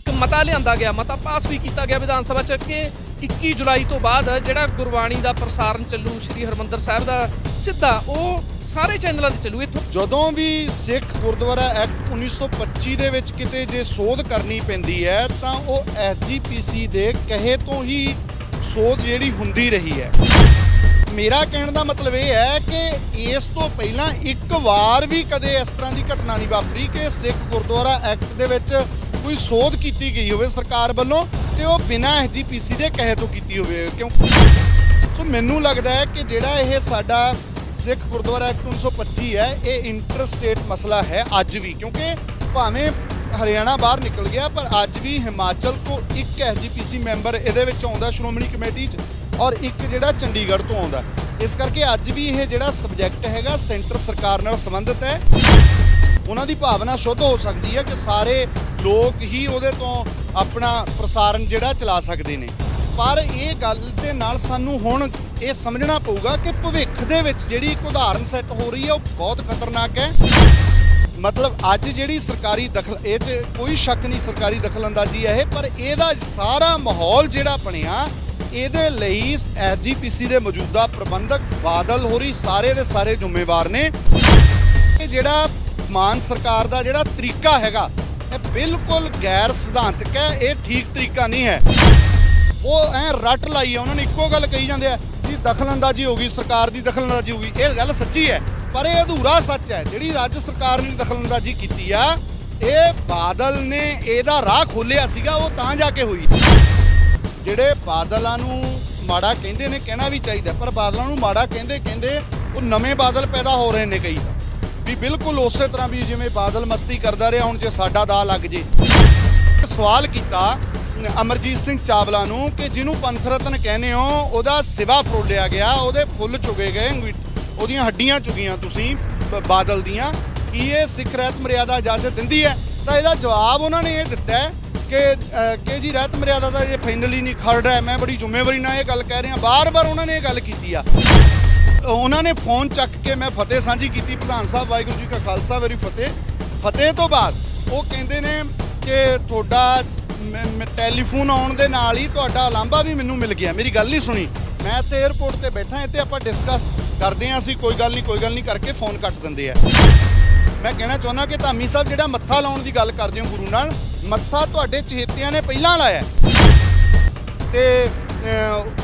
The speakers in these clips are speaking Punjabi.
ਇੱਕ ਮਤਾ ਲਿਆਂਦਾ ਗਿਆ ਮਤਾ ਪਾਸ ਵੀ ਕੀਤਾ ਗਿਆ ਵਿਧਾਨ ਸਭਾ ਚ ਕਿ 21 ਜੁਲਾਈ ਤੋਂ ਬਾਅਦ ਜਿਹੜਾ ਗੁਰਬਾਣੀ ਦਾ ਪ੍ਰਸਾਰਣ ਚੱਲੂ ਸ੍ਰੀ ਹਰਮੰਦਰ ਸਾਹਿਬ ਦਾ ਸਿੱਧਾ ਉਹ ਸਾਰੇ ਚੈਨਲਾਂ ਤੇ ਚੱਲੂ ਇੱਥੋਂ ਜਦੋਂ ਵੀ ਸਿੱਖ ਗੁਰਦੁਆਰਾ ਐਕਟ 1925 ਦੇ ਵਿੱਚ ਕਿਤੇ ਜੇ ਸੋਧ ਕਰਨੀ ਪੈਂਦੀ ਹੈ ਤਾਂ ਉਹ ਐਸਜੀਪੀਸੀ ਦੇ ਕਹੇ ਤੋਂ ਹੀ ਸੋਧ ਜਿਹੜੀ ਹੁੰਦੀ ਰਹੀ ਹੈ ਮੇਰਾ ਕਹਿਣ ਦਾ ਮਤਲਬ ਇਹ ਹੈ ਕਿ ਇਸ ਤੋਂ ਪਹਿਲਾਂ ਇੱਕ ਵਾਰ ਵੀ ਕਦੇ ਇਸ ਤਰ੍ਹਾਂ ਦੀ ਘਟਨਾ ਨਹੀਂ ਵਾਪਰੀ ਕਿ ਸਿੱਖ ਗੁਰਦੁਆਰਾ ਐਕਟ ਦੇ ਵਿੱਚ ਕੋਈ ਸੋਧ ਕੀਤੀ ਗਈ ਹੋਵੇ ਸਰਕਾਰ ਵੱਲੋਂ ਤੇ ਉਹ ਬਿਨਾਂ ਐਸਜੀਪੀਸੀ ਦੇ ਕਹੇ ਤੋਂ ਕੀਤੀ ਹੋਵੇ ਕਿਉਂ ਸੋ ਮੈਨੂੰ ਲੱਗਦਾ ਹੈ ਕਿ ਜਿਹੜਾ ਇਹ ਸਾਡਾ ਸਿੱਖ ਗੁਰਦੁਆਰਾ ਐਕਟ 1925 ਹੈ ਇਹ ਇੰਟਰ ਸਟੇਟ ਮਸਲਾ ਹੈ ਅੱਜ ਵੀ ਕਿਉਂਕਿ ਭਾਵੇਂ ਹਰਿਆਣਾ ਬਾਹਰ ਨਿਕਲ ਗਿਆ ਪਰ ਅੱਜ ਵੀ ਹਿਮਾਚਲ ਤੋਂ ਇੱਕ ਐਸਜੀਪੀਸੀ ਮੈਂਬਰ ਇਹਦੇ ਵਿੱਚ ਆਉਂਦਾ ਸ਼੍ਰੋਮਣੀ ਕਮੇਟੀ 'ਚ ਔਰ ਇੱਕ ਜਿਹੜਾ ਚੰਡੀਗੜ੍ਹ ਤੋਂ ਆਉਂਦਾ ਇਸ ਕਰਕੇ ਅੱਜ ਵੀ ਇਹ ਜਿਹੜਾ ਸਬਜੈਕਟ ਹੈਗਾ ਸੈਂਟਰ ਸਰਕਾਰ ਨਾਲ ਸੰਬੰਧਿਤ ਹੈ ਉਹਨਾਂ ਦੀ ਭਾਵਨਾ ਸ਼ੁੱਧ ਹੋ ਸਕਦੀ ਹੈ ਕਿ ਸਾਰੇ ਲੋਕ ਹੀ ਉਹਦੇ ਤੋਂ ਆਪਣਾ ਪ੍ਰਸਾਰਣ ਜਿਹੜਾ ਚਲਾ ਸਕਦੇ ਨੇ ਪਰ ਇਹ ਗੱਲ ਦੇ ਨਾਲ ਸਾਨੂੰ ਹੁਣ ਇਹ ਸਮਝਣਾ ਪਊਗਾ ਕਿ ਭਵਿੱਖ ਦੇ ਵਿੱਚ ਜਿਹੜੀ ਇੱਕ ਉਦਾਹਰਨ ਸੈੱਟ ਹੋ ਰਹੀ ਹੈ ਉਹ ਬਹੁਤ ਖਤਰਨਾਕ ਹੈ ਮਤਲਬ ਅੱਜ ਜਿਹੜੀ ਸਰਕਾਰੀ ਦਖਲ ਇਹ 'ਚ ਕੋਈ ਸ਼ੱਕ ਨਹੀਂ ਸਰਕਾਰੀ ਦਖਲਅੰਦਾਜ਼ੀ ਹੈ ਪਰ ਇਹਦਾ ਸਾਰਾ ਮਾਹੌਲ ਜਿਹੜਾ ਬਣਿਆ ਇਹਦੇ ਲਈ ਐਸਜੀਪੀਸੀ ਦੇ ਮੌਜੂਦਾ ਪ੍ਰਬੰਧਕ ਬਾਦਲ ਹੋਰੀ ਸਾਰੇ ਦੇ ਸਾਰੇ ਜ਼ਿੰਮੇਵਾਰ ਨੇ ਇਹ ਜਿਹੜਾ ਮਾਨ ਸਰਕਾਰ ਦਾ ਜਿਹੜਾ ਤਰੀਕਾ ਹੈਗਾ ਇਹ ਬਿਲਕੁਲ ਗੈਰ ਸਿਧਾਂਤਕ ਹੈ ਇਹ ਠੀਕ ਤਰੀਕਾ ਨਹੀਂ ਹੈ ਉਹ ਐ ਰੱਟ ਲਾਈ ਆ ਉਹਨਾਂ ਨੇ ਇੱਕੋ ਗੱਲ ਕਹੀ ਜਾਂਦੇ ਆ ਕਿ ਦਖਲਅੰਦਾਜ਼ੀ ਹੋ ਗਈ ਸਰਕਾਰ ਦੀ ਦਖਲਅੰਦਾਜ਼ੀ ਹੋ ਗਈ ਇਹ ਗੱਲ ਸੱਚੀ ਹੈ ਪਰ ਇਹ ਅਧੂਰਾ ਸੱਚ ਹੈ ਜਿਹੜੀ ਰਾਜ ਸਰਕਾਰ ਨੇ ਦਖਲਅੰਦਾਜ਼ੀ ਕੀਤੀ ਆ ਇਹ ਬਾਦਲ ਨੇ ਇਹਦਾ ਰਾਹ ਖੋਲਿਆ ਸੀਗਾ ਉਹ ਤਾਂ ਜਾ ਕੇ ਹੋਈ ਜਿਹੜੇ ਬਾਦਲਾਂ ਨੂੰ ਮਾੜਾ ਕਹਿੰਦੇ ਨੇ ਕਹਿਣਾ ਵੀ ਚਾਹੀਦਾ ਪਰ ਬਾਦਲਾਂ ਨੂੰ ਮਾੜਾ ਕਹਿੰਦੇ ਕਹਿੰਦੇ ਉਹ ਨਵੇਂ ਬਾਦਲ ਪੈਦਾ ਹੋ ਰਹੇ ਨੇ ਕਈ ਵੀ ਬਿਲਕੁਲ ਉਸੇ ਤਰ੍ਹਾਂ ਵੀ ਜਿਵੇਂ ਬਾਦਲ ਮਸਤੀ ਕਰਦਾ ਰਿਹਾ ਹੁਣ ਜੇ ਸਾਡਾ ਦਾ ਲੱਗ ਜੇ ਸਵਾਲ ਕੀਤਾ ਅਮਰਜੀਤ ਸਿੰਘ ਚਾਵਲਾ ਨੂੰ ਕਿ ਜਿਹਨੂੰ ਪੰਥਰਤਨ ਕਹਿੰਦੇ ਹੋ ਉਹਦਾ ਸਿਵਾ ਫੋਲਿਆ ਗਿਆ ਉਹਦੇ ਫੁੱਲ ਚੁਗੇ ਗਏ ਉਹਦੀਆਂ ਹੱਡੀਆਂ ਚੁਗੀਆਂ ਤੁਸੀਂ ਬਾਦਲ ਦੀਆਂ ਕੀ ਇਹ ਸਿੱਖ ਰਹਿਤ ਮਰਿਆਦਾ ਇਜਾਜ਼ਤ ਦਿੰਦੀ ਹੈ ਤਾਂ ਇਹਦਾ ਜਵਾਬ ਉਹਨਾਂ ਨੇ ਇਹ ਦਿੱਤਾ ਕਿ ਕੇ ਜੀ ਰਹਿਤ ਮਰਿਆਦਾ ਦਾ ਇਹ ਫਾਈਨਲੀ ਨਹੀਂ ਖੜ ਰਿਹਾ ਮੈਂ ਬੜੀ ਜ਼ਿੰਮੇਵਾਰੀ ਨਾਲ ਇਹ ਗੱਲ ਕਹਿ ਰਿਹਾ ਬਾਰ-ਬਾਰ ਉਹਨਾਂ ਨੇ ਇਹ ਗੱਲ ਕੀਤੀ ਆ ਉਹਨਾਂ ਨੇ ਫੋਨ ਚੱਕ ਕੇ ਮੈਂ ਫਤਿਹ ਸਾਂਝੀ ਕੀਤੀ ਪ੍ਰਧਾਨ ਸਾਹਿਬ ਵਾਹਿਗੁਰੂ ਜੀ ਕਾ ਖਾਲਸਾ ਵੈਰੀ ਫਤਿਹ ਫਤਿਹ ਤੋਂ ਬਾਅਦ ਉਹ ਕਹਿੰਦੇ ਨੇ ਕਿ ਤੁਹਾਡਾ ਟੈਲੀਫੋਨ ਆਉਣ ਦੇ ਨਾਲ ਹੀ ਤੁਹਾਡਾ ਲਾਂਭਾ ਵੀ ਮੈਨੂੰ ਮਿਲ ਗਿਆ ਮੇਰੀ ਗੱਲ ਨਹੀਂ ਸੁਣੀ ਮੈਂ ਤੇ 에어ਪੋਰਟ ਤੇ ਬੈਠਾ ਇੱਥੇ ਆਪਾਂ ਡਿਸਕਸ ਕਰਦੇ ਆਂ ਅਸੀਂ ਕੋਈ ਗੱਲ ਨਹੀਂ ਕੋਈ ਗੱਲ ਨਹੀਂ ਕਰਕੇ ਫੋਨ ਕੱਟ ਦਿੰਦੇ ਆ ਮੈਂ ਕਹਿਣਾ ਚਾਹੁੰਦਾ ਕਿ ਧਾਮੀ ਸਾਹਿਬ ਜਿਹੜਾ ਮੱਥਾ ਲਾਉਣ ਦੀ ਗੱਲ ਕਰਦੇ ਹੋ ਗੁਰੂ ਨਾਲ ਮੱਥਾ ਤੁਹਾਡੇ ਚਹੇਤਿਆਂ ਨੇ ਪਹਿਲਾਂ ਲਾਇਆ ਤੇ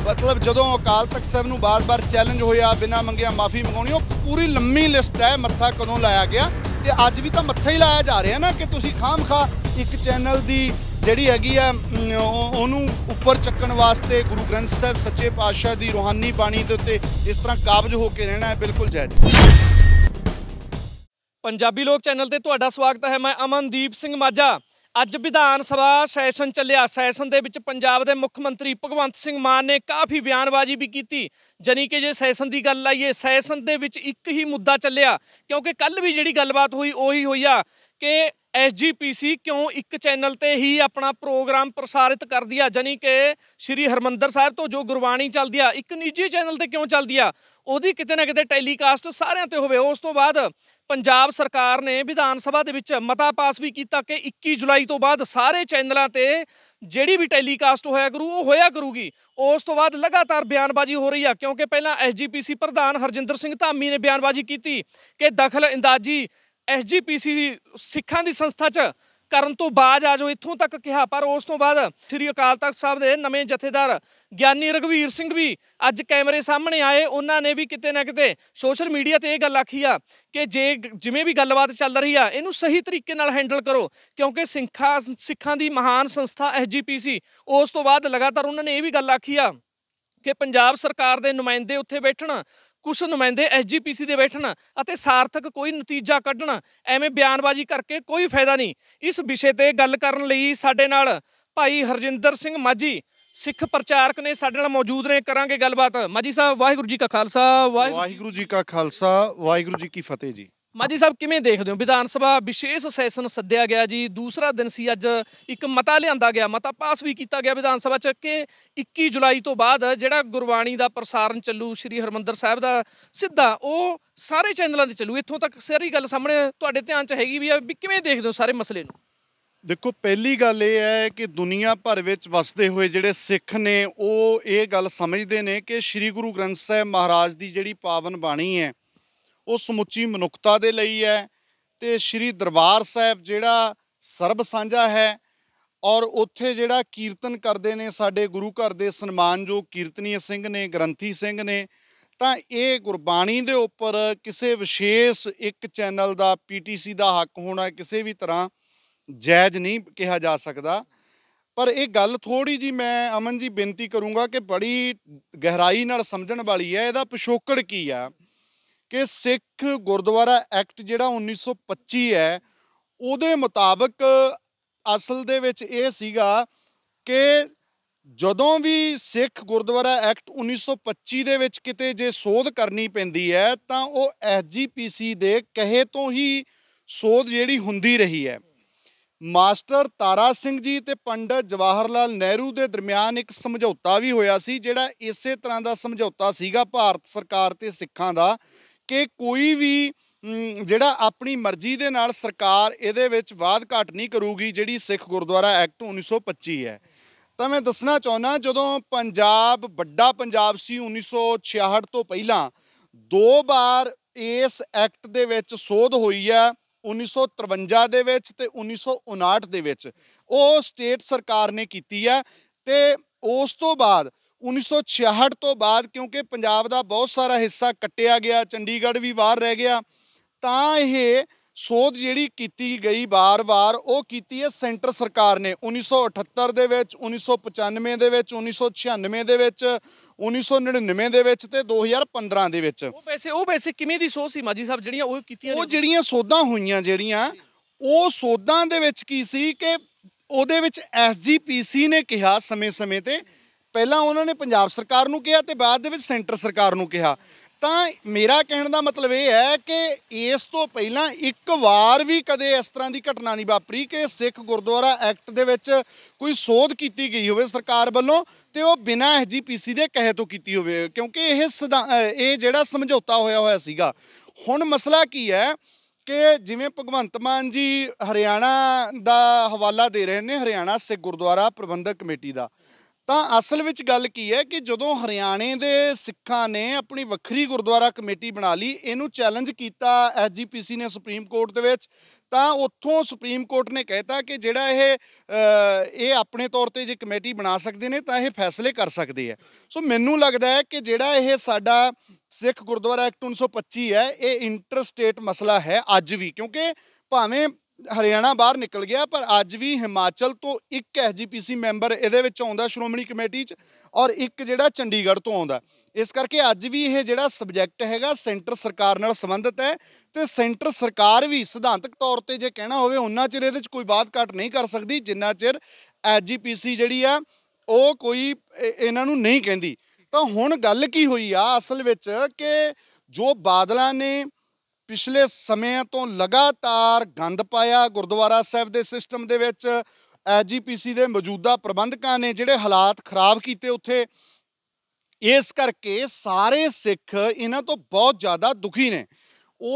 ਮਤਲਬ ਜਦੋਂ ਅਕਾਲ ਤਖਤ ਸਾਹਿਬ ਨੂੰ ਬਾਰ-ਬਾਰ ਚੈਲੰਜ ਹੋਇਆ ਬਿਨਾਂ ਮੰਗਿਆ ਮਾਫੀ ਮੰਗਾਉਣੀ ਉਹ ਪੂਰੀ ਲੰਮੀ ਲਿਸਟ ਹੈ ਮੱਥਾ ਕਦੋਂ ਲਾਇਆ ਗਿਆ ਤੇ ਅੱਜ ਵੀ ਤਾਂ ਮੱਥਾ ਹੀ ਲਾਇਆ ਜਾ ਰਿਹਾ ਨਾ ਕਿ ਤੁਸੀਂ ਖਾਮ ਖਾ ਇੱਕ ਚੈਨਲ ਦੀ ਜਿਹੜੀ ਹੈਗੀ ਆ ਉਹਨੂੰ ਉੱਪਰ ਚੱਕਣ ਵਾਸਤੇ ਗੁਰੂ ਗ੍ਰੰਥ ਸਾਹਿਬ ਸੱਚੇ ਪਾਤਸ਼ਾਹ ਦੀ ਰੋਹਾਨੀ ਬਾਣੀ ਦੇ ਉੱਤੇ ਇਸ ਤਰ੍ਹਾਂ ਕਾਬਜ ਹੋ ਕੇ ਰਹਿਣਾ ਹੈ ਬਿਲਕੁਲ ਜਾਇਜ਼ ਪੰਜਾਬੀ ਲੋਕ ਚੈਨਲ ਤੇ ਤੁਹਾਡਾ ਸਵਾਗਤ ਹੈ ਮੈਂ ਅਮਨਦੀਪ ਸਿੰਘ ਮਾਝਾ ਅੱਜ ਵਿਧਾਨ ਸਭਾ ਸੈਸ਼ਨ ਚੱਲਿਆ ਸੈਸ਼ਨ ਦੇ ਵਿੱਚ ਪੰਜਾਬ ਦੇ ਮੁੱਖ ਮੰਤਰੀ ਭਗਵੰਤ ਸਿੰਘ ਮਾਨ ਨੇ ਕਾਫੀ ਬਿਆਨਬਾਜ਼ੀ ਵੀ ਕੀਤੀ ਜਨੀ ਕਿ ਜੇ ਸੈਸ਼ਨ ਦੀ ਗੱਲ ਆਈਏ ਸੈਸ਼ਨ ਦੇ ਵਿੱਚ ਇੱਕ ਹੀ ਮੁੱਦਾ ਚੱਲਿਆ ਕਿਉਂਕਿ ਕੱਲ ਵੀ ਜਿਹੜੀ ਗੱਲਬਾਤ ਹੋਈ ਉਹੀ ਹੋਈ ਆ ਕਿ ਐਸਜੀਪੀਸੀ ਕਿਉਂ ਇੱਕ ਚੈਨਲ ਤੇ ਹੀ ਆਪਣਾ ਪ੍ਰੋਗਰਾਮ ਪ੍ਰਸਾਰਿਤ ਕਰਦੀ ਆ ਜਨੀ ਕਿ ਸ੍ਰੀ ਹਰਮੰਦਰ ਸਾਹਿਬ ਤੋਂ ਜੋ ਗੁਰਬਾਣੀ ਚੱਲਦੀ ਆ ਇੱਕ ਨਿੱਜੀ ਚੈਨਲ ਤੇ ਕਿਉਂ ਚੱਲਦੀ ਆ ਉਹਦੀ ਕਿਤੇ ਨਾ ਕਿਤੇ ਟੈਲੀਕਾਸਟ ਸਾਰਿਆਂ ਤੇ ਹੋਵੇ ਉਸ ਤੋਂ ਬਾਅਦ ਪੰਜਾਬ ਸਰਕਾਰ ਨੇ ਵਿਧਾਨ ਸਭਾ ਦੇ ਵਿੱਚ ਮਤਾ ਪਾਸ ਵੀ ਕੀਤਾ ਕਿ 21 ਜੁਲਾਈ ਤੋਂ ਬਾਅਦ ਸਾਰੇ ਚੈਨਲਾਂ ਤੇ ਜਿਹੜੀ ਵੀ ਟੈਲੀਕਾਸਟ ਹੋਇਆ ਕਰੂ ਉਹ ਹੋਇਆ ਕਰੂਗੀ ਉਸ ਤੋਂ ਬਾਅਦ ਲਗਾਤਾਰ ਬਿਆਨਬਾਜ਼ੀ ਹੋ ਰਹੀ ਆ ਕਿਉਂਕਿ ਪਹਿਲਾਂ ਐਸਜੀਪੀਸੀ ਪ੍ਰਧਾਨ ਹਰਜਿੰਦਰ ਸਿੰਘ ਧਾਮੀ ਨੇ ਬਿਆਨਬਾਜ਼ੀ ਕੀਤੀ ਕਿ ਦਖਲ ਅੰਦਾਜ਼ੀ ਐਸਜੀਪੀਸੀ ਸਿੱਖਾਂ ਦੀ ਸੰਸਥਾ 'ਚ ਕਰਨ ਤੋਂ ਬਾਅਦ ਆਜੋ ਇੱਥੋਂ ਤੱਕ ਕਿਹਾ ਪਰ ਉਸ ਤੋਂ ਬਾਅਦ ਸ੍ਰੀ ਅਕਾਲ ਤਖਤ ਸਾਹਿਬ ਦੇ ਨਵੇਂ ਜਥੇਦਾਰ ਗਿਆਨੀ ਰਗਵੀਰ ਸਿੰਘ ਵੀ ਅੱਜ ਕੈਮਰੇ ਸਾਹਮਣੇ ਆਏ ਉਹਨਾਂ ਨੇ ਵੀ ਕਿਤੇ ਨਾ ਕਿਤੇ ਸੋਸ਼ਲ ਮੀਡੀਆ ਤੇ ਇਹ ਗੱਲ ਆਖੀ ਆ ਕਿ ਜੇ ਜਿਵੇਂ ਵੀ ਗੱਲਬਾਤ ਚੱਲ ਰਹੀ ਆ ਇਹਨੂੰ ਸਹੀ ਤਰੀਕੇ ਨਾਲ ਹੈਂਡਲ ਕਰੋ ਕਿਉਂਕਿ ਸਿੱਖਾਂ ਸਿੱਖਾਂ ਦੀ ਮਹਾਨ ਸੰਸਥਾ ਐਸਜੀਪੀਸੀ ਉਸ ਤੋਂ ਬਾਅਦ ਲਗਾਤਾਰ ਉਹਨਾਂ ਨੇ ਇਹ ਵੀ ਗੱਲ ਆਖੀ ਆ ਕਿ ਪੰਜਾਬ ਸਰਕਾਰ ਦੇ ਨੁਮਾਇੰਦੇ ਉੱਥੇ ਬੈਠਣ ਕੁਝ ਨੁਮਾਇੰਦੇ ਐਸਜੀਪੀਸੀ ਦੇ ਬੈਠਣ ਅਤੇ ਸਾਰਥਕ ਕੋਈ ਨਤੀਜਾ ਕੱਢਣ ਐਵੇਂ ਬਿਆਨਬਾਜ਼ੀ ਕਰਕੇ ਕੋਈ ਫਾਇਦਾ ਨਹੀਂ ਇਸ ਵਿਸ਼ੇ ਤੇ ਗੱਲ ਕਰਨ ਲਈ ਸਾਡੇ ਨਾਲ ਭਾਈ ਹਰਜਿੰਦਰ ਸਿੰਘ ਮਾਜੀ ਸਿੱਖ ਪ੍ਰਚਾਰਕ ਨੇ ਸਾਡੇ ਨਾਲ ਮੌਜੂਦ ਨੇ ਕਰਾਂਗੇ ਗੱਲਬਾਤ ਮਾਜੀ ਸਾਹਿਬ ਵਾਹਿਗੁਰੂ ਜੀ ਕਾ ਖਾਲਸਾ ਵਾਹਿਗੁਰੂ ਜੀ ਕਾ ਖਾਲਸਾ ਵਾਹਿਗੁਰੂ ਜੀ ਕੀ ਫਤਿਹ ਜੀ ਮਾਜੀ ਸਾਹਿਬ ਕਿਵੇਂ ਦੇਖਦੇ ਹੋ ਵਿਧਾਨ ਸਭਾ ਵਿਸ਼ੇਸ਼ ਸੈਸ਼ਨ ਸੱਦਿਆ ਗਿਆ ਜੀ ਦੂਸਰਾ ਦਿਨ ਸੀ ਅੱਜ ਇੱਕ ਮਤਾ ਲਿਆਂਦਾ ਗਿਆ ਮਤਾ ਪਾਸ ਵੀ ਕੀਤਾ ਗਿਆ ਵਿਧਾਨ ਸਭਾ ਚ ਕਿ 21 ਜੁਲਾਈ ਤੋਂ ਬਾਅਦ ਜਿਹੜਾ ਗੁਰਬਾਣੀ ਦਾ ਪ੍ਰਸਾਰਣ ਚੱਲੂ ਸ੍ਰੀ ਹਰਮੰਦਰ ਸਾਹਿਬ ਦਾ ਸਿੱਧਾ ਉਹ ਸਾਰੇ ਚੈਨਲਾਂ ਤੇ ਚੱਲੂ ਇੱਥੋਂ ਤੱਕ ਸਾਰੀ ਗੱਲ ਸਾਹਮਣੇ ਤੁਹਾਡੇ ਧਿਆਨ ਚ ਹੈਗੀ ਵੀ ਆ ਕਿਵੇਂ ਦੇਖਦੇ ਹੋ ਸਾਰੇ ਮਸਲੇ ਨੂੰ ਦੇਖੋ ਪਹਿਲੀ ਗੱਲ ਇਹ ਹੈ ਕਿ ਦੁਨੀਆ ਭਰ ਵਿੱਚ ਵਸਦੇ ਹੋਏ ਜਿਹੜੇ ਸਿੱਖ ਨੇ ਉਹ ਇਹ ਗੱਲ ਸਮਝਦੇ ਨੇ ਕਿ ਸ੍ਰੀ ਗੁਰੂ ਗ੍ਰੰਥ ਸਾਹਿਬ ਮਹਾਰਾਜ ਦੀ ਜਿਹੜੀ ਪਾਵਨ ਬਾਣੀ ਹੈ ਉਹ ਸਮੁੱਚੀ ਮਨੁੱਖਤਾ ਦੇ ਲਈ ਹੈ ਤੇ ਸ੍ਰੀ ਦਰਬਾਰ ਸਾਹਿਬ ਜਿਹੜਾ ਸਰਬ ਸਾਂਝਾ ਹੈ ਔਰ ਉੱਥੇ ਜਿਹੜਾ ਕੀਰਤਨ ਕਰਦੇ ਨੇ ਸਾਡੇ ਗੁਰੂ ਘਰ ਦੇ ਸਨਮਾਨਯੋਗ ਕੀਰਤਨੀਏ ਸਿੰਘ ਨੇ ਗ੍ਰੰਥੀ ਸਿੰਘ ਨੇ ਤਾਂ ਇਹ ਗੁਰਬਾਣੀ ਦੇ ਉੱਪਰ ਕਿਸੇ ਵਿਸ਼ੇਸ਼ ਇੱਕ ਚੈਨਲ ਦਾ ਪੀਟੀਸੀ ਦਾ ਹੱਕ ਹੋਣਾ ਕਿਸੇ ਵੀ ਤਰ੍ਹਾਂ ਜਾਇਜ਼ ਨਹੀਂ ਕਿਹਾ ਜਾ ਸਕਦਾ ਪਰ ਇਹ ਗੱਲ ਥੋੜੀ ਜੀ ਮੈਂ ਅਮਨ ਜੀ ਬੇਨਤੀ ਕਰੂੰਗਾ ਕਿ ਬੜੀ ਗਹਿਰਾਈ ਨਾਲ ਸਮਝਣ ਵਾਲੀ ਹੈ ਇਹਦਾ ਪਿਛੋਕੜ ਕੀ ਆ ਕਿ ਸਿੱਖ ਗੁਰਦੁਆਰਾ ਐਕਟ ਜਿਹੜਾ 1925 ਹੈ ਉਹਦੇ ਮੁਤਾਬਕ ਅਸਲ ਦੇ ਵਿੱਚ ਇਹ ਸੀਗਾ ਕਿ ਜਦੋਂ ਵੀ ਸਿੱਖ ਗੁਰਦੁਆਰਾ ਐਕਟ 1925 ਦੇ ਵਿੱਚ ਕਿਤੇ ਜੇ ਸੋਧ ਕਰਨੀ ਪੈਂਦੀ ਹੈ ਤਾਂ ਉਹ ਐਸਜੀਪੀਸੀ ਦੇ ਕਹੇ ਤੋਂ ਹੀ ਸੋਧ ਜਿਹੜੀ ਹੁੰਦੀ ਰਹੀ ਹੈ ਮਾਸਟਰ ਤਾਰਾ ਸਿੰਘ ਜੀ ਤੇ ਪੰਡਤ ਜਵਾਹਰ ਲਾਲ ਨਹਿਰੂ ਦੇ ਦਰਮਿਆਨ ਇੱਕ ਸਮਝੌਤਾ ਵੀ ਹੋਇਆ ਸੀ ਜਿਹੜਾ ਇਸੇ ਤਰ੍ਹਾਂ ਦਾ ਸਮਝੌਤਾ ਸੀਗਾ ਭਾਰਤ ਸਰਕਾਰ ਤੇ ਸਿੱਖਾਂ ਦਾ ਕਿ ਕੋਈ ਵੀ ਜਿਹੜਾ ਆਪਣੀ ਮਰਜ਼ੀ ਦੇ ਨਾਲ ਸਰਕਾਰ ਇਹਦੇ ਵਿੱਚ ਵਾਅਦ ਘਾਟ ਨਹੀਂ ਕਰੂਗੀ ਜਿਹੜੀ ਸਿੱਖ ਗੁਰਦੁਆਰਾ ਐਕਟ 1925 ਹੈ ਤਾਂ ਮੈਂ ਦੱਸਣਾ ਚਾਹੁੰਦਾ ਜਦੋਂ ਪੰਜਾਬ ਵੱਡਾ ਪੰਜਾਬ ਸੀ 1966 ਤੋਂ ਪਹਿਲਾਂ ਦੋ ਵਾਰ ਇਸ ਐਕਟ ਦੇ ਵਿੱਚ ਸੋਧ ਹੋਈ ਹੈ 1953 ਦੇ ਵਿੱਚ ਤੇ 1959 ਦੇ ਵਿੱਚ ਉਹ ਸਟੇਟ ਸਰਕਾਰ ਨੇ ਕੀਤੀ ਹੈ ਤੇ ਉਸ ਤੋਂ ਬਾਅਦ 1966 ਤੋਂ ਬਾਅਦ ਕਿਉਂਕਿ ਪੰਜਾਬ ਦਾ ਬਹੁਤ ਸਾਰਾ ਹਿੱਸਾ ਕੱਟਿਆ ਗਿਆ ਚੰਡੀਗੜ੍ਹ ਵੀ ਬਾਹਰ ਰਹਿ ਗਿਆ ਤਾਂ ਇਹ ਸੋਧ ਜਿਹੜੀ ਕੀਤੀ ਗਈ ਵਾਰ-ਵਾਰ ਉਹ ਕੀਤੀ ਹੈ ਸੈਂਟਰ ਸਰਕਾਰ ਨੇ 1978 ਦੇ ਵਿੱਚ 1995 ਦੇ ਵਿੱਚ 1996 ਦੇ ਵਿੱਚ 1999 ਦੇ ਵਿੱਚ ਤੇ 2015 ਦੇ ਵਿੱਚ ਉਹ ਪੈਸੇ ਉਹ ਪੈਸੇ ਕਿਵੇਂ ਦੀ ਸੋਧ ਸੀ ਮਾਜੀ ਸਾਹਿਬ ਜਿਹੜੀਆਂ ਉਹ ਕੀਤੀਆਂ ਉਹ ਜਿਹੜੀਆਂ ਸੋਧਾਂ ਹੋਈਆਂ ਜਿਹੜੀਆਂ ਉਹ ਸੋਧਾਂ ਦੇ ਵਿੱਚ ਕੀ ਸੀ ਕਿ ਉਹਦੇ ਵਿੱਚ ਐਸਜੀਪੀਸੀ ਨੇ ਕਿਹਾ ਸਮੇਂ-ਸਮੇਂ ਤੇ ਪਹਿਲਾਂ ਉਹਨਾਂ ਨੇ ਪੰਜਾਬ ਸਰਕਾਰ ਨੂੰ ਕਿਹਾ ਤੇ ਬਾਅਦ ਦੇ ਵਿੱਚ ਸੈਂਟਰ ਸਰਕਾਰ ਨੂੰ ਕਿਹਾ ਤਾਂ ਮੇਰਾ ਕਹਿਣ ਦਾ ਮਤਲਬ ਇਹ ਹੈ ਕਿ ਇਸ ਤੋਂ ਪਹਿਲਾਂ ਇੱਕ ਵਾਰ ਵੀ ਕਦੇ ਇਸ ਤਰ੍ਹਾਂ ਦੀ ਘਟਨਾ ਨਹੀਂ ਵਾਪਰੀ ਕਿ ਸਿੱਖ ਗੁਰਦੁਆਰਾ ਐਕਟ ਦੇ ਵਿੱਚ ਕੋਈ ਸੋਧ ਕੀਤੀ ਗਈ ਹੋਵੇ ਸਰਕਾਰ ਵੱਲੋਂ ਤੇ ਉਹ ਬਿਨਾਂ ਐਸਜੀਪੀਸੀ ਦੇ ਕਹੇ ਤੋਂ ਕੀਤੀ ਹੋਵੇ ਕਿਉਂਕਿ ਇਹ ਇਹ ਜਿਹੜਾ ਸਮਝੌਤਾ ਹੋਇਆ ਹੋਇਆ ਸੀਗਾ ਹੁਣ ਮਸਲਾ ਕੀ ਹੈ ਕਿ ਜਿਵੇਂ ਭਗਵੰਤ ਮਾਨ ਜੀ ਹਰਿਆਣਾ ਦਾ ਹਵਾਲਾ ਦੇ ਰਹੇ ਨੇ ਹਰਿਆਣਾ ਸਿੱਖ ਗੁਰਦੁਆਰਾ ਪ੍ਰਬੰਧਕ ਕਮੇਟੀ ਦਾ ਤਾਂ ਅਸਲ ਵਿੱਚ ਗੱਲ ਕੀ ਹੈ ਕਿ ਜਦੋਂ ਹਰਿਆਣੇ ਦੇ ਸਿੱਖਾਂ ਨੇ ਆਪਣੀ ਵੱਖਰੀ ਗੁਰਦੁਆਰਾ ਕਮੇਟੀ ਬਣਾ ਲਈ ਇਹਨੂੰ ਚੈਲੰਜ ਕੀਤਾ ਐਸਜੀਪੀਸੀ ਨੇ ਸੁਪਰੀਮ ਕੋਰਟ ਦੇ ਵਿੱਚ ਤਾਂ ਉੱਥੋਂ ਸੁਪਰੀਮ ਕੋਰਟ ਨੇ ਕਹਿਤਾ ਕਿ ਜਿਹੜਾ ਇਹ ਇਹ ਆਪਣੇ ਤੌਰ ਤੇ ਜੇ ਕਮੇਟੀ ਬਣਾ ਸਕਦੇ ਨੇ ਤਾਂ ਇਹ ਫੈਸਲੇ ਕਰ ਸਕਦੇ ਆ ਸੋ ਮੈਨੂੰ ਲੱਗਦਾ ਹੈ ਕਿ ਜਿਹੜਾ ਇਹ ਸਾਡਾ ਸਿੱਖ ਗੁਰਦੁਆਰਾ ਐਕਟ 1925 ਹੈ ਇਹ ਇੰਟਰ ਸਟੇਟ ਮਸਲਾ ਹੈ ਅੱਜ ਵੀ ਕਿਉਂਕਿ ਭਾਵੇਂ ਹਰਿਆਣਾ ਬਾਹਰ ਨਿਕਲ ਗਿਆ ਪਰ ਅੱਜ ਵੀ ਹਿਮਾਚਲ ਤੋਂ ਇੱਕ ਸੀ ਮੈਂਬਰ ਇਹਦੇ ਵਿੱਚ ਆਉਂਦਾ ਸ਼੍ਰੋਮਣੀ ਕਮੇਟੀ 'ਚ ਔਰ ਇੱਕ ਜਿਹੜਾ ਚੰਡੀਗੜ੍ਹ ਤੋਂ ਆਉਂਦਾ ਇਸ ਕਰਕੇ ਅੱਜ ਵੀ ਇਹ ਜਿਹੜਾ ਸਬਜੈਕਟ ਹੈਗਾ ਸੈਂਟਰ ਸਰਕਾਰ ਨਾਲ ਸੰਬੰਧਿਤ ਹੈ ਤੇ ਸੈਂਟਰ ਸਰਕਾਰ ਵੀ ਸਿਧਾਂਤਕ ਤੌਰ ਤੇ ਜੇ ਕਹਿਣਾ ਹੋਵੇ ਉਹਨਾਂ ਚਿਰ ਇਹਦੇ 'ਚ ਕੋਈ ਬਾਤ ਘਟ ਨਹੀਂ ਕਰ ਸਕਦੀ ਜਿੰਨਾ ਚਿਰ ਸੀ ਜਿਹੜੀ ਆ ਉਹ ਕੋਈ ਇਹਨਾਂ ਨੂੰ ਨਹੀਂ ਕਹਿੰਦੀ ਤਾਂ ਹੁਣ ਗੱਲ ਕੀ ਹੋਈ ਆ ਅਸਲ ਵਿੱਚ ਕਿ ਜੋ ਬਾਦਲਾਂ ਨੇ ਪਿਛਲੇ ਸਮਿਆਂ ਤੋਂ ਲਗਾਤਾਰ ਗੰਦ ਪਾਇਆ ਗੁਰਦੁਆਰਾ ਸਾਹਿਬ ਦੇ ਸਿਸਟਮ ਦੇ ਵਿੱਚ ਐਜੀਪੀਸੀ ਦੇ ਮੌਜੂਦਾ ਪ੍ਰਬੰਧਕਾਂ ਨੇ ਜਿਹੜੇ ਹਾਲਾਤ ਖਰਾਬ ਕੀਤੇ ਉੱਥੇ ਇਸ ਕਰਕੇ ਸਾਰੇ ਸਿੱਖ ਇਹਨਾਂ ਤੋਂ ਬਹੁਤ ਜ਼ਿਆਦਾ ਦੁਖੀ ਨੇ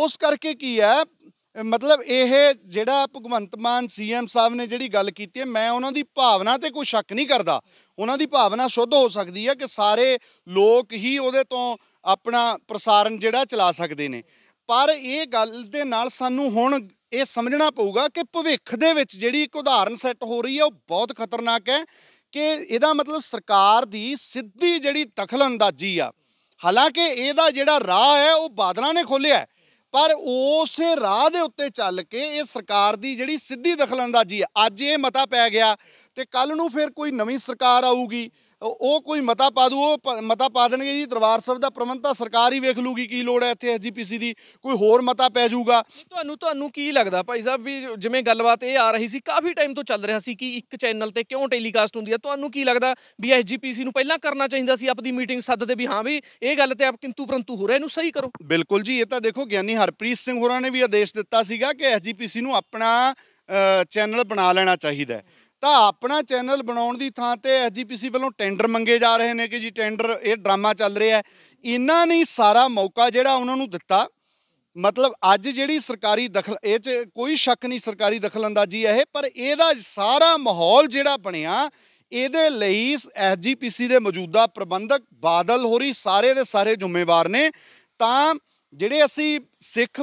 ਉਸ ਕਰਕੇ ਕੀ ਹੈ ਮਤਲਬ ਇਹ ਜਿਹੜਾ ਭਗਵੰਤ ਮਾਨ ਸੀਐਮ ਸਾਹਿਬ ਨੇ ਜਿਹੜੀ ਗੱਲ ਕੀਤੀ ਹੈ ਮੈਂ ਉਹਨਾਂ ਦੀ ਭਾਵਨਾ ਤੇ ਕੋਈ ਸ਼ੱਕ ਨਹੀਂ ਕਰਦਾ ਉਹਨਾਂ ਦੀ ਭਾਵਨਾ ਸ਼ੁੱਧ ਹੋ ਸਕਦੀ ਹੈ ਕਿ ਸਾਰੇ ਲੋਕ ਹੀ ਉਹਦੇ ਤੋਂ ਆਪਣਾ ਪ੍ਰਸਾਰਣ ਜਿਹੜਾ ਚਲਾ ਸਕਦੇ ਨੇ ਪਰ ਇਹ ਗੱਲ ਦੇ ਨਾਲ ਸਾਨੂੰ ਹੁਣ ਇਹ ਸਮਝਣਾ ਪਊਗਾ ਕਿ ਭਵਿੱਖ ਦੇ ਵਿੱਚ ਜਿਹੜੀ ਇੱਕ ਉਦਾਹਰਨ ਸੈੱਟ ਹੋ ਰਹੀ ਹੈ ਉਹ ਬਹੁਤ ਖਤਰਨਾਕ ਹੈ ਕਿ ਇਹਦਾ ਮਤਲਬ ਸਰਕਾਰ ਦੀ ਸਿੱਧੀ ਜਿਹੜੀ ਦਖਲਅੰਦਾਜ਼ੀ ਆ ਹਾਲਾਂਕਿ ਇਹਦਾ ਜਿਹੜਾ ਰਾਹ ਹੈ ਉਹ ਬਾਦਲਾਂ ਨੇ ਖੋਲਿਆ ਪਰ ਉਸ ਰਾਹ ਦੇ ਉੱਤੇ ਚੱਲ ਕੇ ਇਹ ਸਰਕਾਰ ਦੀ ਜਿਹੜੀ ਸਿੱਧੀ ਦਖਲਅੰਦਾਜ਼ੀ ਹੈ ਅੱਜ ਇਹ ਮਤਾ ਪੈ ਗਿਆ ਤੇ ਕੱਲ ਨੂੰ ਫਿਰ ਕੋਈ ਨਵੀਂ ਸਰਕਾਰ ਆਊਗੀ ਉਹ ਕੋਈ ਮਤਾ ਪਾ ਦੂ ਉਹ ਮਤਾ ਪਾ ਦੇਣਗੇ ਜੀ ਦਰਬਾਰ ਸਾਹਿਬ ਦਾ ਪ੍ਰਬੰਧ ਤਾਂ ਸਰਕਾਰ ਹੀ ਵੇਖ ਲੂਗੀ ਕੀ ਲੋੜ ਹੈ ਇੱਥੇ ਐਸਜੀਪੀਸੀ ਦੀ ਕੋਈ ਹੋਰ ਮਤਾ ਪੈ ਜਾਊਗਾ ਤੁਹਾਨੂੰ ਤੁਹਾਨੂੰ ਕੀ ਲੱਗਦਾ ਭਾਈ ਸਾਹਿਬ ਵੀ ਜਿਵੇਂ ਗੱਲਬਾਤ ਇਹ ਆ ਰਹੀ ਸੀ ਕਾਫੀ ਟਾਈਮ ਤੋਂ ਚੱਲ ਰਿਹਾ ਸੀ ਕਿ ਇੱਕ ਚੈਨਲ ਤੇ ਕਿਉਂ ਟੈਲੀਕਾਸਟ ਹੁੰਦੀ ਹੈ ਤੁਹਾਨੂੰ ਕੀ ਲੱਗਦਾ ਵੀ ਐਸਜੀਪੀਸੀ ਨੂੰ ਪਹਿਲਾਂ ਕਰਨਾ ਚਾਹੀਦਾ ਸੀ ਆਪਦੀ ਮੀਟਿੰਗ ਸੱਦਦੇ ਵੀ ਹਾਂ ਵੀ ਇਹ ਗੱਲ ਤੇ ਆਪ ਕਿੰਤੂ ਪਰੰਤੂ ਹੋ ਰਿਹਾ ਇਹਨੂੰ ਸਹੀ ਕਰੋ ਬਿਲਕੁਲ ਜੀ ਇਹ ਤਾਂ ਦੇਖੋ ਗਿਆਨੀ ਹਰਪ੍ਰੀਤ ਸਿੰਘ ਹੋਰਾਂ ਨੇ ਵੀ ਆਦੇਸ਼ ਦਿੱਤਾ ਸੀਗਾ ਕਿ ਐਸਜੀਪੀਸੀ ਨੂੰ ਆਪਣਾ ਚੈਨਲ ਬਣਾ ਲੈਣਾ ਚਾਹੀਦਾ ਹੈ ਤਾਂ ਆਪਣਾ ਚੈਨਲ ਬਣਾਉਣ ਦੀ ਥਾਂ ਤੇ ਐਜੀਪੀਸੀ ਵੱਲੋਂ ਟੈਂਡਰ ਮੰਗੇ ਜਾ ਰਹੇ ਨੇ ਕਿ ਜੀ ਟੈਂਡਰ ਇਹ ਡਰਾਮਾ ਚੱਲ ਰਿਹਾ ਹੈ ਇਹਨਾਂ ਨੇ ਸਾਰਾ ਮੌਕਾ ਜਿਹੜਾ ਉਹਨਾਂ ਨੂੰ ਦਿੱਤਾ ਮਤਲਬ ਅੱਜ ਜਿਹੜੀ ਸਰਕਾਰੀ ਦਖਲ ਇਹ ਚ ਕੋਈ ਸ਼ੱਕ ਨਹੀਂ ਸਰਕਾਰੀ ਦਖਲਅੰਦਾਜ਼ੀ ਹੈ ਪਰ ਇਹਦਾ ਸਾਰਾ ਮਾਹੌਲ ਜਿਹੜਾ ਬਣਿਆ ਇਹਦੇ ਲਈ ਐਸਜੀਪੀਸੀ ਦੇ ਮੌਜੂਦਾ ਪ੍ਰਬੰਧਕ ਬਾਦਲ ਹੋਰੀ ਸਾਰੇ ਦੇ ਸਾਰੇ ਜ਼ਿੰਮੇਵਾਰ ਨੇ ਤਾਂ ਜਿਹੜੇ ਅਸੀਂ ਸਿੱਖ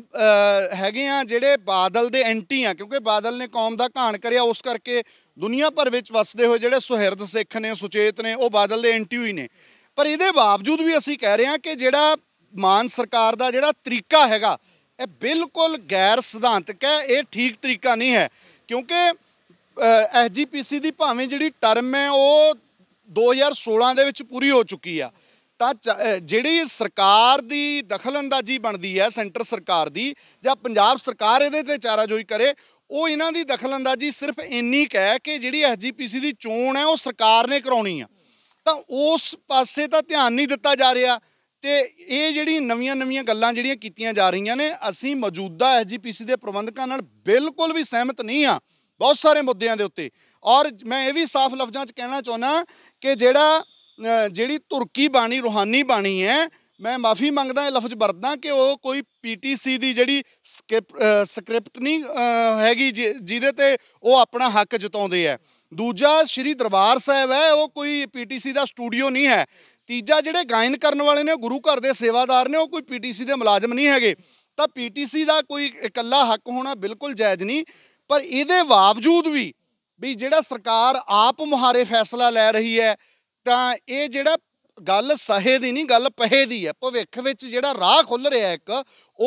ਹੈਗੇ ਆ ਜਿਹੜੇ ਬਾਦਲ ਦੇ ਐਂਟੀ ਆ ਕਿਉਂਕਿ ਬਾਦਲ ਨੇ ਕੌਮ ਦਾ ਘਾਣ ਕਰਿਆ ਉਸ ਕਰਕੇ ਦੁਨੀਆ ਭਰ ਵਿੱਚ ਵਸਦੇ ਹੋਏ ਜਿਹੜੇ ਸੁਹਿਰਦ ਸਿੱਖ ਨੇ ਸੁਚੇਤ ਨੇ ਉਹ ਬਾਦਲ ਦੇ ਐਂਟੀ ਹੀ ਨੇ ਪਰ ਇਹਦੇ ਬਾਵਜੂਦ ਵੀ ਅਸੀਂ ਕਹਿ ਰਹੇ ਹਾਂ ਕਿ ਜਿਹੜਾ ਮਾਨ ਸਰਕਾਰ ਦਾ ਜਿਹੜਾ ਤਰੀਕਾ ਹੈਗਾ ਇਹ ਬਿਲਕੁਲ ਗੈਰ ਸਿਧਾਂਤਕ ਹੈ ਇਹ ਠੀਕ ਤਰੀਕਾ ਨਹੀਂ ਹੈ ਕਿਉਂਕਿ ਐਸਜੀਪੀਸੀ ਦੀ ਭਾਵੇਂ ਜਿਹੜੀ ਟਰਮ ਹੈ ਉਹ 2016 ਦੇ ਵਿੱਚ ਪੂਰੀ ਹੋ ਚੁੱਕੀ ਆ ਤਾਂ ਜਿਹੜੀ ਸਰਕਾਰ ਦੀ ਦਖਲਅੰਦਾਜ਼ੀ ਬਣਦੀ ਹੈ ਸੈਂਟਰ ਸਰਕਾਰ ਦੀ ਜਾਂ ਪੰਜਾਬ ਸਰਕਾਰ ਇਹਦੇ ਤੇ ਚਾਰਾਜੋਈ ਕਰੇ ਉਹ ਇਹਨਾਂ ਦੀ ਦਖਲਅੰਦਾਜ਼ੀ ਸਿਰਫ ਇੰਨੀ ਕਹਿ ਕਿ ਜਿਹੜੀ ਐਸਜੀਪੀਸੀ ਦੀ ਚੋਣ ਹੈ ਉਹ ਸਰਕਾਰ ਨੇ ਕਰਾਉਣੀ ਆ ਤਾਂ ਉਸ ਪਾਸੇ ਤਾਂ ਧਿਆਨ ਨਹੀਂ ਦਿੱਤਾ ਜਾ ਰਿਹਾ ਤੇ ਇਹ ਜਿਹੜੀ ਨਵੀਆਂ-ਨਵੀਆਂ ਗੱਲਾਂ ਜਿਹੜੀਆਂ ਕੀਤੀਆਂ ਜਾ ਰਹੀਆਂ ਨੇ ਅਸੀਂ ਮੌਜੂਦਾ ਐਸਜੀਪੀਸੀ ਦੇ ਪ੍ਰਬੰਧਕਾਂ ਨਾਲ ਬਿਲਕੁਲ ਵੀ ਸਹਿਮਤ ਨਹੀਂ ਆ ਬਹੁਤ ਸਾਰੇ ਮੁੱਦਿਆਂ ਦੇ ਉੱਤੇ ਔਰ ਮੈਂ ਇਹ ਵੀ ਸਾਫ਼ ਲਫ਼ਜ਼ਾਂ 'ਚ ਕਹਿਣਾ ਚਾਹੁੰਦਾ ਕਿ ਜਿਹੜਾ ਜਿਹੜੀ ਤੁਰਕੀ ਬਾਣੀ ਰੋਹਾਨੀ ਬਾਣੀ ਹੈ ਮੈਂ ਮਾਫੀ ਮੰਗਦਾ ਇਹ ਲਫ਼ਜ਼ ਵਰਤਦਾ ਕਿ ਉਹ ਕੋਈ ਪੀਟੀਸੀ ਦੀ ਜਿਹੜੀ ਸਕ੍ਰਿਪਟ ਨਹੀਂ ਹੈਗੀ ਜਿਹਦੇ ਤੇ ਉਹ ਆਪਣਾ ਹੱਕ ਜਤਾਉਂਦੇ ਆ ਦੂਜਾ ਸ਼੍ਰੀ ਦਰਬਾਰ ਸਾਹਿਬ ਹੈ ਉਹ ਕੋਈ ਪੀਟੀਸੀ ਦਾ ਸਟੂਡੀਓ ਨਹੀਂ ਹੈ ਤੀਜਾ ਜਿਹੜੇ ਗਾਇਨ ਕਰਨ ਵਾਲੇ ਨੇ ਉਹ ਗੁਰੂ ਘਰ ਦੇ ਸੇਵਾਦਾਰ ਨੇ ਉਹ ਕੋਈ ਪੀਟੀਸੀ ਦੇ ਮੁਲਾਜ਼ਮ ਨਹੀਂ ਹੈਗੇ ਤਾਂ ਪੀਟੀਸੀ ਦਾ ਕੋਈ ਇਕੱਲਾ ਹੱਕ ਹੋਣਾ ਬਿਲਕੁਲ ਜਾਇਜ਼ ਨਹੀਂ ਪਰ ਇਹਦੇ ਬਾਵਜੂਦ ਵੀ ਵੀ ਜਿਹੜਾ ਸਰਕਾਰ ਆਪ ਮੁਹਾਰੇ ਫੈਸਲਾ ਲੈ ਰਹੀ ਹੈ ਤਾਂ ਇਹ ਜਿਹੜਾ ਗੱਲ ਸਹੇ ਦੀ ਨਹੀਂ ਗੱਲ ਪਹੇ ਦੀ ਹੈ ਭਵਿੱਖ ਵਿੱਚ ਜਿਹੜਾ ਰਾਹ ਖੁੱਲ ਰਿਹਾ ਇੱਕ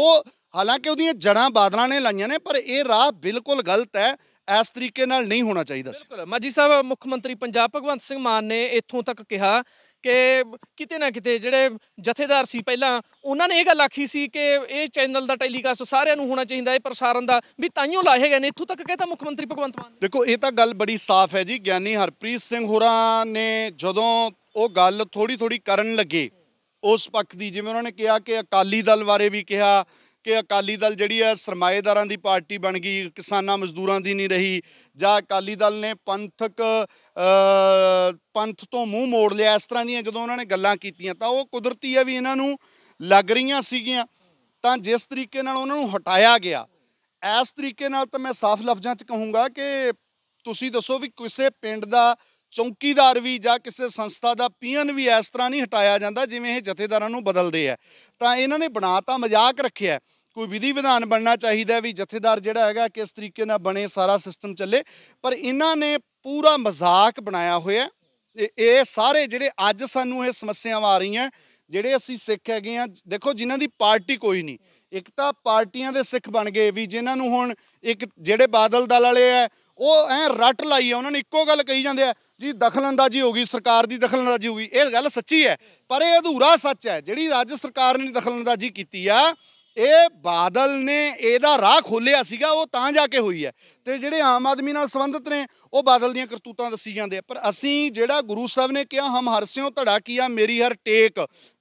ਉਹ ਹਾਲਾਂਕਿ ਉਹਦੀਆਂ ਜੜਾਂ ਬਾਦਲਾਂ ਨੇ ਲਾਈਆਂ ਨੇ ਪਰ ਇਹ ਰਾਹ ਬਿਲਕੁਲ ਗਲਤ ਹੈ ਇਸ ਤਰੀਕੇ ਨਾਲ ਨਹੀਂ ਹੋਣਾ ਚਾਹੀਦਾ ਸੀ ਬਿਲਕੁਲ ਮਾਜੀ ਸਾਹਿਬ ਮੁੱਖ ਮੰਤਰੀ ਪੰਜਾਬ ਭਗਵੰਤ ਸਿੰਘ ਮਾਨ ਨੇ ਇੱਥੋਂ ਤੱਕ ਕਿਹਾ ਕਿ ਕਿਤੇ ਨਾ ਕਿਤੇ ਜਿਹੜੇ ਜਥੇਦਾਰ ਸੀ ਪਹਿਲਾਂ ਉਹਨਾਂ ਨੇ ਇਹ ਗੱਲ ਆਖੀ ਸੀ ਕਿ ਇਹ ਚੈਨਲ ਦਾ ਟੈਲੀਕਾਸਟ ਸਾਰਿਆਂ ਨੂੰ ਹੋਣਾ ਚਾਹੀਦਾ ਇਹ ਪ੍ਰਸਾਰਣ ਦਾ ਵੀ ਤਾਈਓ ਲਾਏ ਗਏ ਨੇ ਇੱਥੋਂ ਤੱਕ ਕਹਤਾ ਮੁੱਖ ਮੰਤਰੀ ਭਗਵੰਤ ਮਾਨ ਦੇਖੋ ਇਹ ਤਾਂ ਗੱਲ ਬੜੀ ਸਾਫ਼ ਹੈ ਜੀ ਗਿਆਨੀ ਹਰਪ੍ਰੀਤ ਸਿੰਘ ਹੋਰਾਂ ਨੇ ਜਦੋਂ ਉਹ ਗੱਲ ਥੋੜੀ ਥੋੜੀ ਕਰਨ ਲੱਗੇ ਉਸ ਪੱਖ ਦੀ ਜਿਵੇਂ ਉਹਨਾਂ ਨੇ ਕਿਹਾ ਕਿ ਅਕਾਲੀ ਦਲ ਬਾਰੇ ਵੀ ਕਿਹਾ ਕਿ ਅਕਾਲੀ ਦਲ ਜਿਹੜੀ ਹੈ ਸਰਮਾਏਦਾਰਾਂ ਦੀ ਪਾਰਟੀ ਬਣ ਗਈ ਕਿਸਾਨਾਂ ਮਜ਼ਦੂਰਾਂ ਦੀ ਨਹੀਂ ਰਹੀ ਜਾਂ ਅਕਾਲੀ ਦਲ ਨੇ ਪੰਥਕ ਪੰਥ ਤੋਂ ਮੂੰਹ ਮੋੜ ਲਿਆ ਇਸ ਤਰ੍ਹਾਂ ਦੀਆਂ ਜਦੋਂ ਉਹਨਾਂ ਨੇ ਗੱਲਾਂ ਕੀਤੀਆਂ ਤਾਂ ਉਹ ਕੁਦਰਤੀ ਹੈ ਵੀ ਇਹਨਾਂ ਨੂੰ ਲੱਗ ਰਹੀਆਂ ਸੀਗੀਆਂ ਤਾਂ ਜਿਸ ਤਰੀਕੇ ਨਾਲ ਉਹਨਾਂ ਨੂੰ ਹਟਾਇਆ ਗਿਆ ਇਸ ਤਰੀਕੇ ਨਾਲ ਤਾਂ ਮੈਂ ਸਾਫ਼ ਲਫ਼ਜ਼ਾਂ 'ਚ ਕਹੂੰਗਾ ਕਿ ਤੁਸੀਂ ਦੱਸੋ ਵੀ ਕਿਸੇ ਪਿੰਡ ਦਾ ਚੌਕੀਦਾਰ ਵੀ ਜਾਂ ਕਿਸੇ ਸੰਸਥਾ ਦਾ ਪੀਐਨ ਵੀ ਇਸ ਤਰ੍ਹਾਂ ਨਹੀਂ ਹਟਾਇਆ ਜਾਂਦਾ ਜਿਵੇਂ ਇਹ ਜਥੇਦਾਰਾਂ ਨੂੰ ਬਦਲਦੇ ਆ ਤਾਂ ਇਹਨਾਂ ਨੇ ਬਣਾ ਤਾਂ ਮਜ਼ਾਕ ਰੱਖਿਆ ਕੋਈ ਵਿਧੀ ਵਿਧਾਨ ਬਣਨਾ ਚਾਹੀਦਾ ਵੀ ਜਥੇਦਾਰ ਜਿਹੜਾ ਹੈਗਾ ਕਿਸ ਤਰੀਕੇ ਨਾਲ ਬਣੇ ਸਾਰਾ ਸਿਸਟਮ ਚੱਲੇ ਪਰ ਇਹਨਾਂ ਨੇ ਪੂਰਾ ਮਜ਼ਾਕ ਬਣਾਇਆ ਹੋਇਆ ਇਹ ਸਾਰੇ ਜਿਹੜੇ ਅੱਜ ਸਾਨੂੰ ਇਹ ਸਮੱਸਿਆਵਾਂ ਆ ਰਹੀਆਂ ਜਿਹੜੇ ਅਸੀਂ ਸਿੱਖ ਹੈਗੇ ਆ ਦੇਖੋ ਜਿਨ੍ਹਾਂ ਦੀ ਪਾਰਟੀ ਕੋਈ ਨਹੀਂ ਇੱਕ ਤਾਂ ਪਾਰਟੀਆਂ ਦੇ ਸਿੱਖ ਬਣ ਗਏ ਵੀ ਜਿਨ੍ਹਾਂ ਨੂੰ ਹੁਣ ਇੱਕ ਜਿਹੜੇ ਬਾਦਲ ਦਲ ਵਾਲੇ ਆ ਉਹ ਐ ਰੱਟ ਲਾਈ ਆ ਉਹਨਾਂ ਨੇ ਇੱਕੋ ਗੱਲ ਕਹੀ ਜਾਂਦੇ ਆ ਜੀ ਦਖਲਅੰਦਾਜ਼ੀ ਹੋ ਗਈ ਸਰਕਾਰ ਦੀ ਦਖਲਅੰਦਾਜ਼ੀ ਹੋ ਗਈ ਇਹ ਗੱਲ ਸੱਚੀ ਹੈ ਪਰ ਇਹ ਅਧੂਰਾ ਸੱਚ ਹੈ ਜਿਹੜੀ ਰਾਜ ਸਰਕਾਰ ਨੇ ਦਖਲਅੰਦਾਜ਼ੀ ਕੀਤੀ ਆ ਇਹ ਬਾਦਲ ਨੇ ਇਹਦਾ ਰਾਹ ਖੋਲਿਆ ਸੀਗਾ ਉਹ ਤਾਂ ਜਾ ਕੇ ਹੋਈ ਹੈ ਤੇ ਜਿਹੜੇ ਆਮ ਆਦਮੀ ਨਾਲ ਸੰਬੰਧਿਤ ਨੇ ਉਹ ਬਾਦਲ ਦੀਆਂ ਕਰਤੂਤਾਂ ਦੱਸੀ ਜਾਂਦੇ ਪਰ ਅਸੀਂ ਜਿਹੜਾ ਗੁਰੂ ਸਾਹਿਬ ਨੇ ਕਿਹਾ ਹਮ ਹਰ ਸਿਓ ਧੜਾ ਕੀਆ ਮੇਰੀ ਹਰ ਟੇਕ